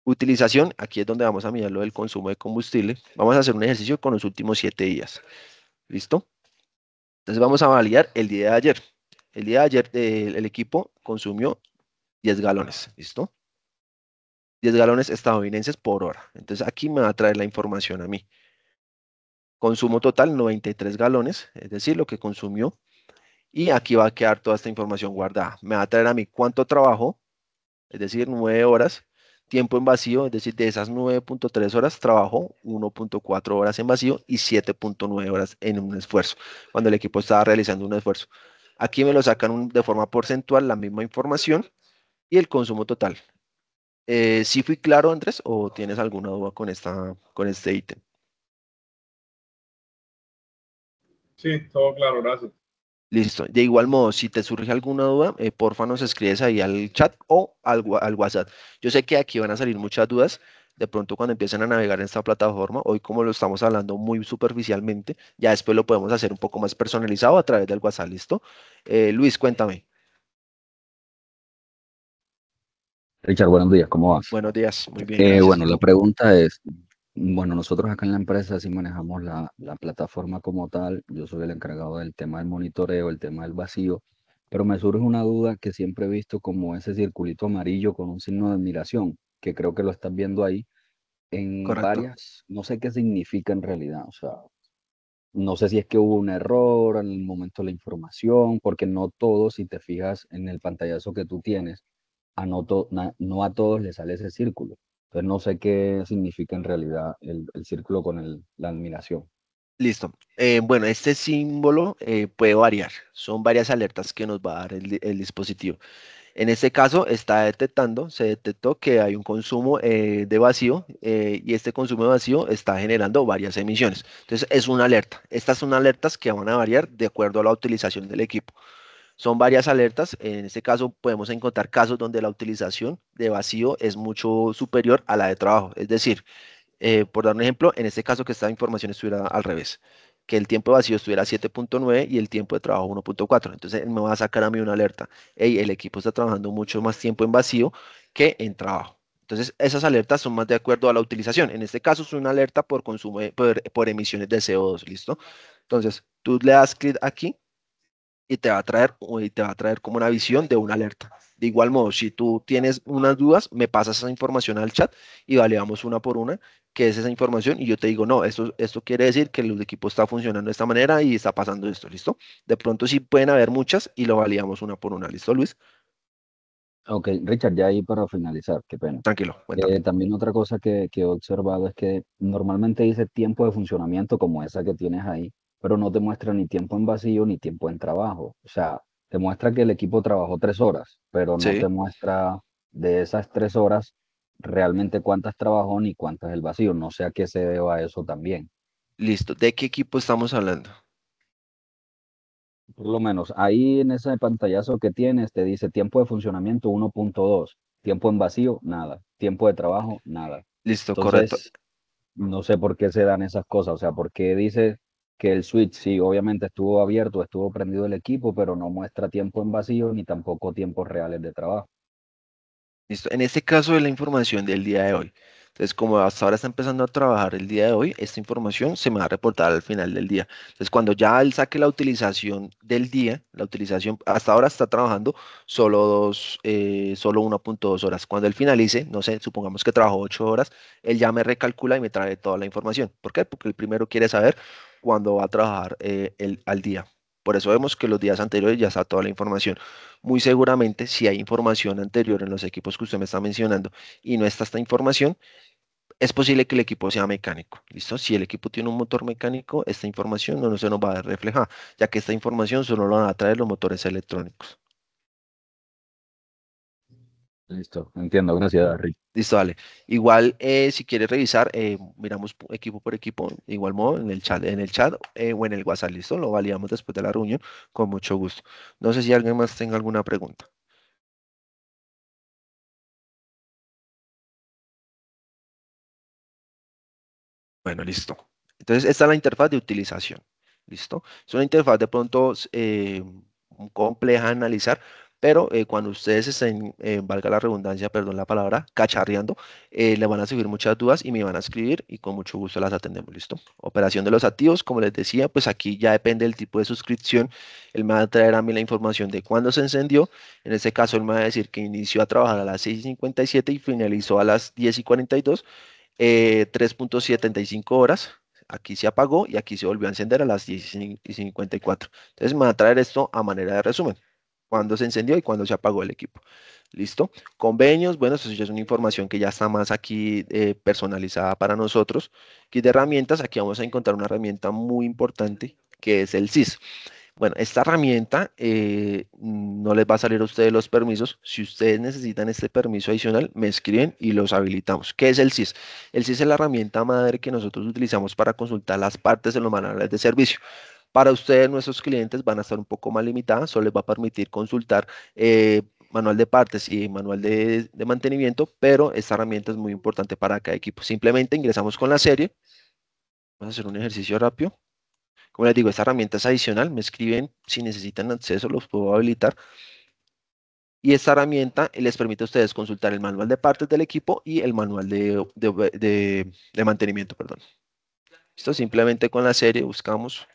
Speaker 4: Utilización, aquí es donde vamos a mirar lo del consumo de combustible. Vamos a hacer un ejercicio con los últimos 7 días. ¿Listo? Entonces vamos a validar el día de ayer. El día de ayer el equipo consumió 10 galones. ¿Listo? 10 galones estadounidenses por hora. Entonces aquí me va a traer la información a mí. Consumo total 93 galones, es decir, lo que consumió. Y aquí va a quedar toda esta información guardada. Me va a traer a mí cuánto trabajo, es decir, 9 horas tiempo en vacío, es decir, de esas 9.3 horas trabajó 1.4 horas en vacío y 7.9 horas en un esfuerzo, cuando el equipo estaba realizando un esfuerzo. Aquí me lo sacan de forma porcentual la misma información y el consumo total. Eh, ¿Sí fui claro, Andrés, o tienes alguna duda con, esta, con este ítem?
Speaker 2: Sí, todo claro, gracias.
Speaker 4: Listo. De igual modo, si te surge alguna duda, eh, porfa nos escribes ahí al chat o al, WhatsApp. Yo sé que aquí van a salir muchas dudas. De pronto cuando empiecen a navegar en esta plataforma, hoy como lo estamos hablando muy superficialmente, ya después lo podemos hacer un poco más personalizado a través del WhatsApp, ¿listo? Eh, Luis, cuéntame.
Speaker 7: Richard, buenos días, ¿cómo vas? Buenos días, muy bien. Eh, bueno, la pregunta es, bueno, nosotros acá en la empresa sí manejamos la, plataforma como tal. Yo soy el encargado del tema del monitoreo, el tema del vacío. Pero me surge una duda que siempre he visto como ese circulito amarillo con un signo de admiración, que creo que lo están viendo ahí en varias. No sé qué significa en realidad. O sea, no sé si es que hubo un error en el momento de la información, porque no todos, si te fijas en el pantallazo que tú tienes, no, no a todos les sale ese círculo. Entonces no sé
Speaker 4: qué significa en realidad el, círculo con la admiración. Listo. Eh, bueno, este símbolo eh, puede variar. Son varias alertas que nos va a dar el, dispositivo. En este caso está detectando, se detectó que hay un consumo eh, de vacío y este consumo de vacío está generando varias emisiones. Entonces es una alerta. Estas son alertas que van a variar de acuerdo a la utilización del equipo. Son varias alertas. En este caso podemos encontrar casos donde la utilización de vacío es mucho superior a la de trabajo. Es decir, eh, por dar un ejemplo, en este caso que esta información estuviera al revés, que el tiempo de vacío estuviera 7.9 y el tiempo de trabajo 1.4. Entonces me va a sacar a mí una alerta. el equipo está trabajando mucho más tiempo en vacío que en trabajo. Entonces, esas alertas son más de acuerdo a la utilización. En este caso es una alerta por consumo, por, por emisiones de CO2, ¿listo? Entonces, tú le das clic aquí y te va a traer, te va a traer como una visión de una alerta. De igual modo, si tú tienes unas dudas, me pasas esa información al chat y validamos una por una, que es esa información, y yo te digo, no, esto, esto quiere decir que el equipo está funcionando de esta manera y está pasando esto, ¿listo? De pronto sí pueden haber muchas y lo validamos una por una, ¿listo, Luis?
Speaker 7: Ok, Richard, ya ahí para finalizar, qué pena. Tranquilo. Eh, también otra cosa que, que, he observado es que normalmente dice tiempo de funcionamiento como esa que tienes ahí, pero no te muestra ni tiempo en vacío ni tiempo en trabajo. O sea, te muestra que el equipo trabajó tres horas, pero no te muestra de esas tres horas realmente cuántas trabajó ni cuántas el vacío. No sé a qué se deba eso también. Listo.
Speaker 4: ¿De qué equipo estamos
Speaker 7: hablando? Por lo menos ahí en ese pantallazo que tienes te dice tiempo de funcionamiento 1.2, tiempo en vacío, nada, tiempo de trabajo, nada. Listo, correcto. No sé por qué se dan esas cosas, o sea, por qué dice que el switch sí, obviamente estuvo abierto, estuvo prendido el equipo, pero no muestra tiempo en vacío ni tampoco
Speaker 4: tiempos reales de trabajo. Listo, en este caso es la información del día de hoy. Entonces, como hasta ahora está empezando a trabajar el día de hoy, esta información se me va a reportar al final del día. Entonces, cuando ya él saque la utilización del día, la utilización, hasta ahora está trabajando solo, dos, eh, solo 1.2 horas. Cuando él finalice, no sé, supongamos que trabajó 8 horas, él ya me recalcula y me trae toda la información. ¿Por qué? Porque el primero quiere saber cuando va a trabajar eh, al día. Por eso vemos que los días anteriores ya está toda la información. Muy seguramente, si hay información anterior en los equipos que usted me está mencionando y no está esta información, es posible que el equipo sea mecánico. ¿Listo? Si el equipo tiene un motor mecánico, esta información no, no se nos va a reflejar, ya que esta información solo la van a traer los motores electrónicos. Listo, entiendo, gracias, Rick. Listo, dale. Igual, eh, si quieres revisar, eh, miramos equipo por equipo, igual modo, en el chat, en el chat eh, o en el WhatsApp, listo, lo validamos después de la reunión, con mucho gusto. No sé si alguien más tenga alguna pregunta. Bueno, listo. Entonces, esta es la interfaz de utilización, listo. Es una interfaz de pronto compleja de analizar, pero eh, cuando ustedes estén, eh, valga la redundancia, perdón la palabra, cacharreando, eh, le van a subir muchas dudas y me van a escribir y con mucho gusto las atendemos, ¿listo? Operación de los activos, como les decía, pues aquí ya depende del tipo de suscripción, él me va a traer a mí la información de cuándo se encendió, en este caso él me va a decir que inició a trabajar a las 6.57 y finalizó a las 10.42, 3.75 horas, aquí se apagó y aquí se volvió a encender a las 10.54. Entonces me va a traer esto a manera de resumen cuándo se encendió y cuando se apagó el equipo. ¿Listo? Convenios, bueno, eso ya es una información que ya está más aquí eh, personalizada para nosotros. y de herramientas, aquí vamos a encontrar una herramienta muy importante que es el CIS. Bueno, esta herramienta eh, no les va a salir a ustedes los permisos. Si ustedes necesitan este permiso adicional, me escriben y los habilitamos. ¿Qué es el CIS? El SIS es la herramienta madre que nosotros utilizamos para consultar las partes de los manuales de servicio. Para ustedes, nuestros clientes van a estar un poco más limitadas, solo les va a permitir consultar eh, manual de partes y manual de, mantenimiento, pero esta herramienta es muy importante para cada equipo. Simplemente ingresamos con la serie. Vamos a hacer un ejercicio rápido. Como les digo, esta herramienta es adicional. Me escriben si necesitan acceso, los puedo habilitar. Y esta herramienta les permite a ustedes consultar el manual de partes del equipo y el manual de, de mantenimiento. Perdón. Esto simplemente con la serie buscamos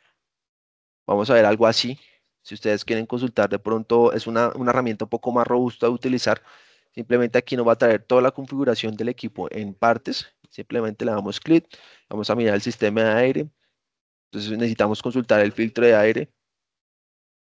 Speaker 4: Vamos a ver algo así. Si ustedes quieren consultar, de pronto es una, una herramienta un poco más robusta de utilizar. Simplemente aquí nos va a traer toda la configuración del equipo en partes. Simplemente le damos clic, vamos a mirar el sistema de aire. Entonces necesitamos consultar el filtro de aire.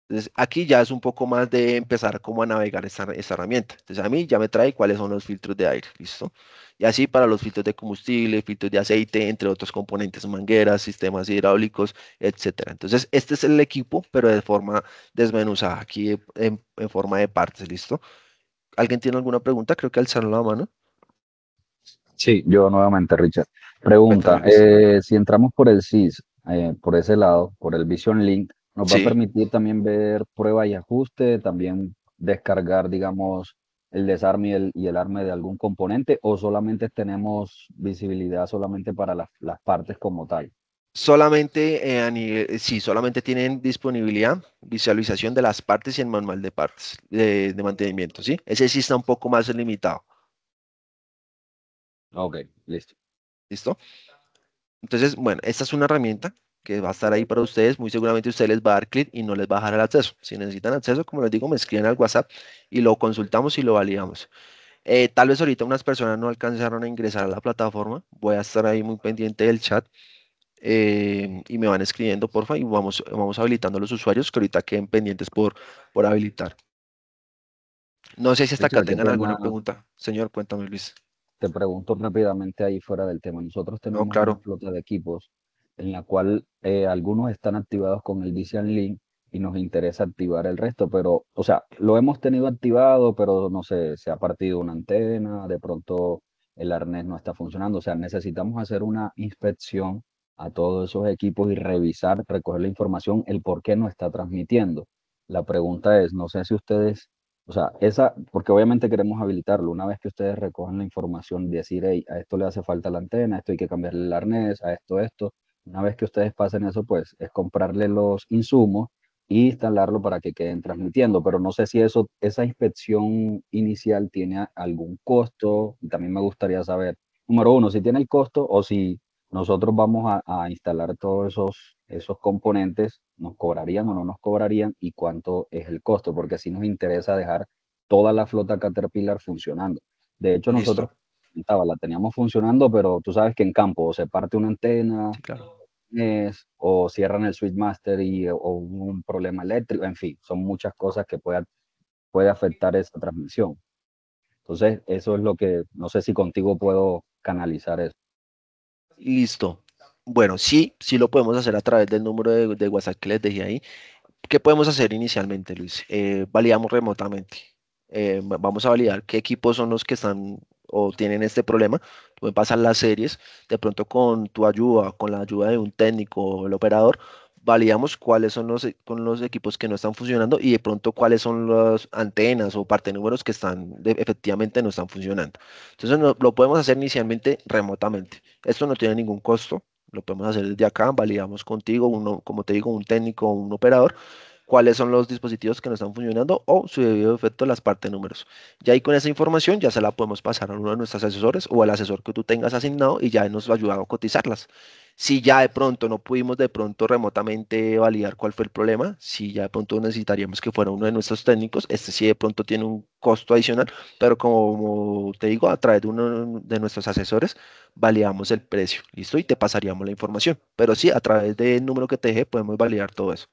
Speaker 4: Entonces, aquí ya es un poco más de empezar cómo a navegar esta, herramienta. Entonces, a mí ya me trae cuáles son los filtros de aire, ¿listo? Y así para los filtros de combustible, filtros de aceite, entre otros componentes, mangueras, sistemas hidráulicos, etcétera. Entonces, este es el equipo, pero de forma desmenuzada, aquí en, forma de partes, ¿listo? ¿Alguien tiene alguna pregunta? Creo que alzaron la mano. Sí, yo
Speaker 7: nuevamente, Richard. Pregunta, eh, si entramos por el SIS eh, por ese lado, por el Vision Link,
Speaker 1: nos va a permitir
Speaker 7: también ver prueba y ajuste, también descargar, digamos, el desarme y el, arme de algún componente o solamente tenemos
Speaker 4: visibilidad solamente para las, partes como tal? Solamente, eh, a nivel, eh, sí, solamente tienen disponibilidad, visualización de las partes y el manual de partes de, de, mantenimiento, ¿sí? Ese sí está un poco más limitado. Ok, listo. ¿Listo? Entonces, bueno, esta es una herramienta que va a estar ahí para ustedes. Muy seguramente ustedes les va a dar clic y no les va a dejar el acceso. Si necesitan acceso, como les digo, me escriben al WhatsApp y lo consultamos y lo validamos. Eh, tal vez ahorita unas personas no alcanzaron a ingresar a la plataforma. Voy a estar ahí muy pendiente del chat. Eh, y me van escribiendo, porfa, y vamos, vamos habilitando a los usuarios que ahorita queden pendientes por, por habilitar. No sé si hasta acá tengan alguna pregunta.
Speaker 7: Señor, cuéntame, Luis. Te pregunto rápidamente ahí fuera del tema. Nosotros tenemos claro. una flota de equipos en la cual eh, algunos están activados con el Vician Link y nos interesa activar el resto, pero, o sea, lo hemos tenido activado, pero no sé, se ha partido una antena, de pronto el arnés no está funcionando, o sea, necesitamos hacer una inspección a todos esos equipos y revisar, recoger la información, el por qué no está transmitiendo. La pregunta es, no sé si ustedes, o sea, esa, porque obviamente queremos habilitarlo, una vez que ustedes recogen la información, decir, hey, a esto le hace falta la antena, esto hay que cambiarle el arnés, a esto, esto, una vez que ustedes pasen eso, pues es comprarle los insumos e instalarlo para que queden transmitiendo. Pero no sé si eso, esa inspección inicial tiene algún costo. También me gustaría saber, número uno, si tiene el costo o si nosotros vamos a, instalar todos esos, esos componentes, nos cobrarían o no nos cobrarían y cuánto es el costo, porque si nos interesa dejar toda la flota Caterpillar funcionando. De hecho, nosotros la teníamos funcionando, pero tú sabes que en campo o se parte una antena, o cierran el switch master y eh, o un problema eléctrico, en fin, son muchas cosas que puede, puede afectar esa transmisión. Entonces, eso es lo que, no sé si contigo puedo canalizar
Speaker 4: eso. Listo. Bueno, sí, sí lo podemos hacer a través del número de, WhatsApp que les dejé ahí. ¿Qué podemos hacer inicialmente, Luis? Eh, validamos remotamente. Eh, vamos a validar qué equipos son los que están o tienen este problema, pueden pasar las series, de pronto con tu ayuda, con la ayuda de un técnico o el operador, validamos cuáles son los, e, con los equipos que no están funcionando y de pronto cuáles son las antenas o parte números que están efectivamente no están funcionando. Entonces lo podemos hacer inicialmente remotamente. Esto no tiene ningún costo, lo podemos hacer desde acá, validamos contigo, uno, como te digo, un técnico o un operador cuáles son los dispositivos que no están funcionando o su debido efecto las partes de números. Y ahí con esa información ya se la podemos pasar a uno de nuestros asesores o al asesor que tú tengas asignado y ya nos va a cotizarlas. Si ya de pronto no pudimos de pronto remotamente validar cuál fue el problema, si ya de pronto necesitaríamos que fuera uno de nuestros técnicos, este sí de pronto tiene un costo adicional, pero como te digo, a través de uno de nuestros asesores validamos el precio, ¿listo? Y te pasaríamos la información. Pero sí, a través del número que te dejé podemos validar todo eso.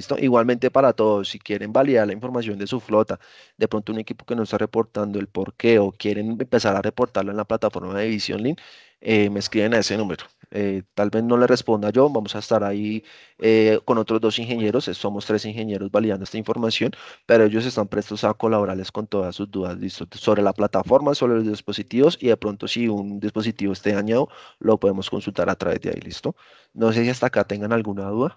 Speaker 4: ¿Listo? Igualmente para todos, si quieren validar la información de su flota, de pronto un equipo que no está reportando el porqué o quieren empezar a reportarlo en la plataforma de edición Link, eh, me escriben a ese número. Eh, tal vez no le responda yo, vamos a estar ahí eh, con otros dos ingenieros, somos tres ingenieros validando esta información, pero ellos están prestos a colaborarles con todas sus dudas ¿listo? sobre la plataforma, sobre los dispositivos y de pronto si un dispositivo esté dañado, lo podemos consultar a través de ahí, ¿listo? No sé si hasta acá tengan alguna duda.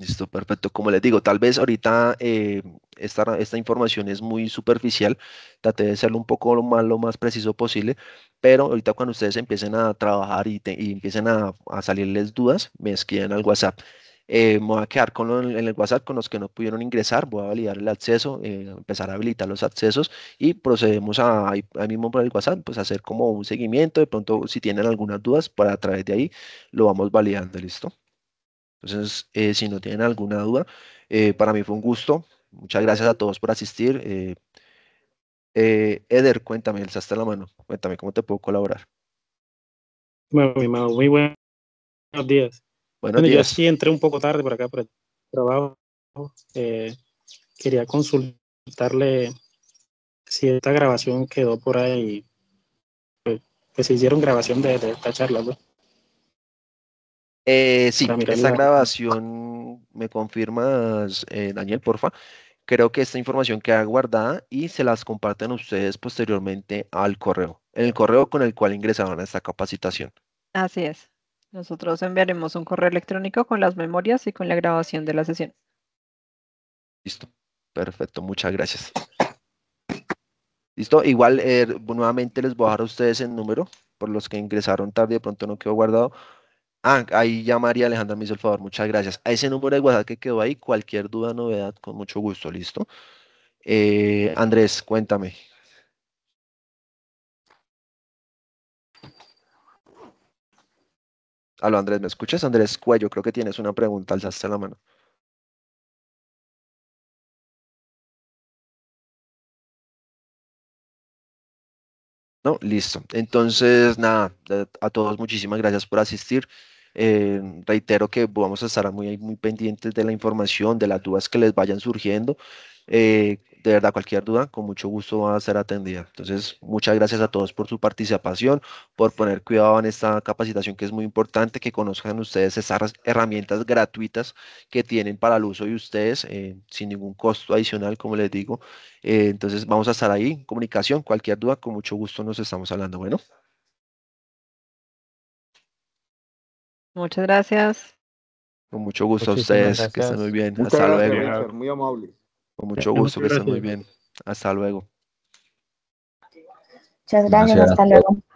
Speaker 4: Listo, perfecto. Como les digo, tal vez ahorita eh, esta, información es muy superficial. Traté de hacerlo un poco lo más, preciso posible, pero ahorita cuando ustedes empiecen a trabajar y, empiecen a, salirles dudas, me escriben al WhatsApp. Eh, me voy a quedar con en el WhatsApp con los que no pudieron ingresar, voy a validar el acceso, eh, empezar a habilitar los accesos y procedemos a, ahí, mismo por el WhatsApp, pues hacer como un seguimiento, de pronto si tienen algunas dudas, para a través de ahí lo vamos validando, ¿listo? Entonces, eh, si no tienen alguna duda, eh, para mí fue un gusto. Muchas gracias a todos por asistir. Eh, Eder, cuéntame, alzaste la mano. Cuéntame cómo te puedo colaborar.
Speaker 5: Bueno, mi muy buenos días.
Speaker 4: bueno, yo sí
Speaker 5: entré un poco tarde por acá por el trabajo. quería consultarle si esta grabación quedó por
Speaker 1: ahí, que pues, pues se hicieron grabación de, de esta charla. ¿no? Pues.
Speaker 4: Eh, sí, esta grabación me confirma, eh, Daniel, porfa. Creo que esta información queda guardada y se las comparten ustedes posteriormente al correo, en el correo con el cual ingresaron a esta capacitación.
Speaker 1: Así es. Nosotros
Speaker 3: enviaremos un correo electrónico con las memorias y con la grabación de la sesión.
Speaker 4: Listo. Perfecto, muchas gracias. Listo, igual eh, nuevamente les voy a dejar a ustedes el número por los que ingresaron tarde, de pronto no quedó guardado. Ah, ahí ya María Alejandra me hizo el favor, muchas gracias. A ese número de WhatsApp que quedó ahí, cualquier duda, novedad, con mucho gusto, ¿listo? Eh, Andrés, cuéntame. Aló
Speaker 2: Andrés, ¿me escuchas? Andrés Cuello, creo que tienes una pregunta, alzaste la mano.
Speaker 4: No, listo. Entonces, nada, a todos muchísimas gracias por asistir. Eh, reitero que vamos a estar muy, muy pendientes de la información, de las dudas que les vayan surgiendo. Eh, de verdad, cualquier duda, con mucho gusto va a ser atendida. Entonces, muchas gracias a todos por su participación, por poner cuidado en esta capacitación que es muy importante, que conozcan ustedes esas herramientas gratuitas que tienen para el uso de ustedes, eh, sin ningún costo adicional, como les digo. Eh, entonces, vamos a estar ahí comunicación. Cualquier duda, con mucho gusto nos estamos hablando. Bueno.
Speaker 1: Muchas gracias.
Speaker 4: Con mucho gusto a ustedes. Que estén muy bien. Hasta luego.
Speaker 6: muy amable.
Speaker 2: Con mucho gusto, que estén muy
Speaker 4: bien. Hasta luego.
Speaker 2: Muchas gracias. gracias. hasta luego.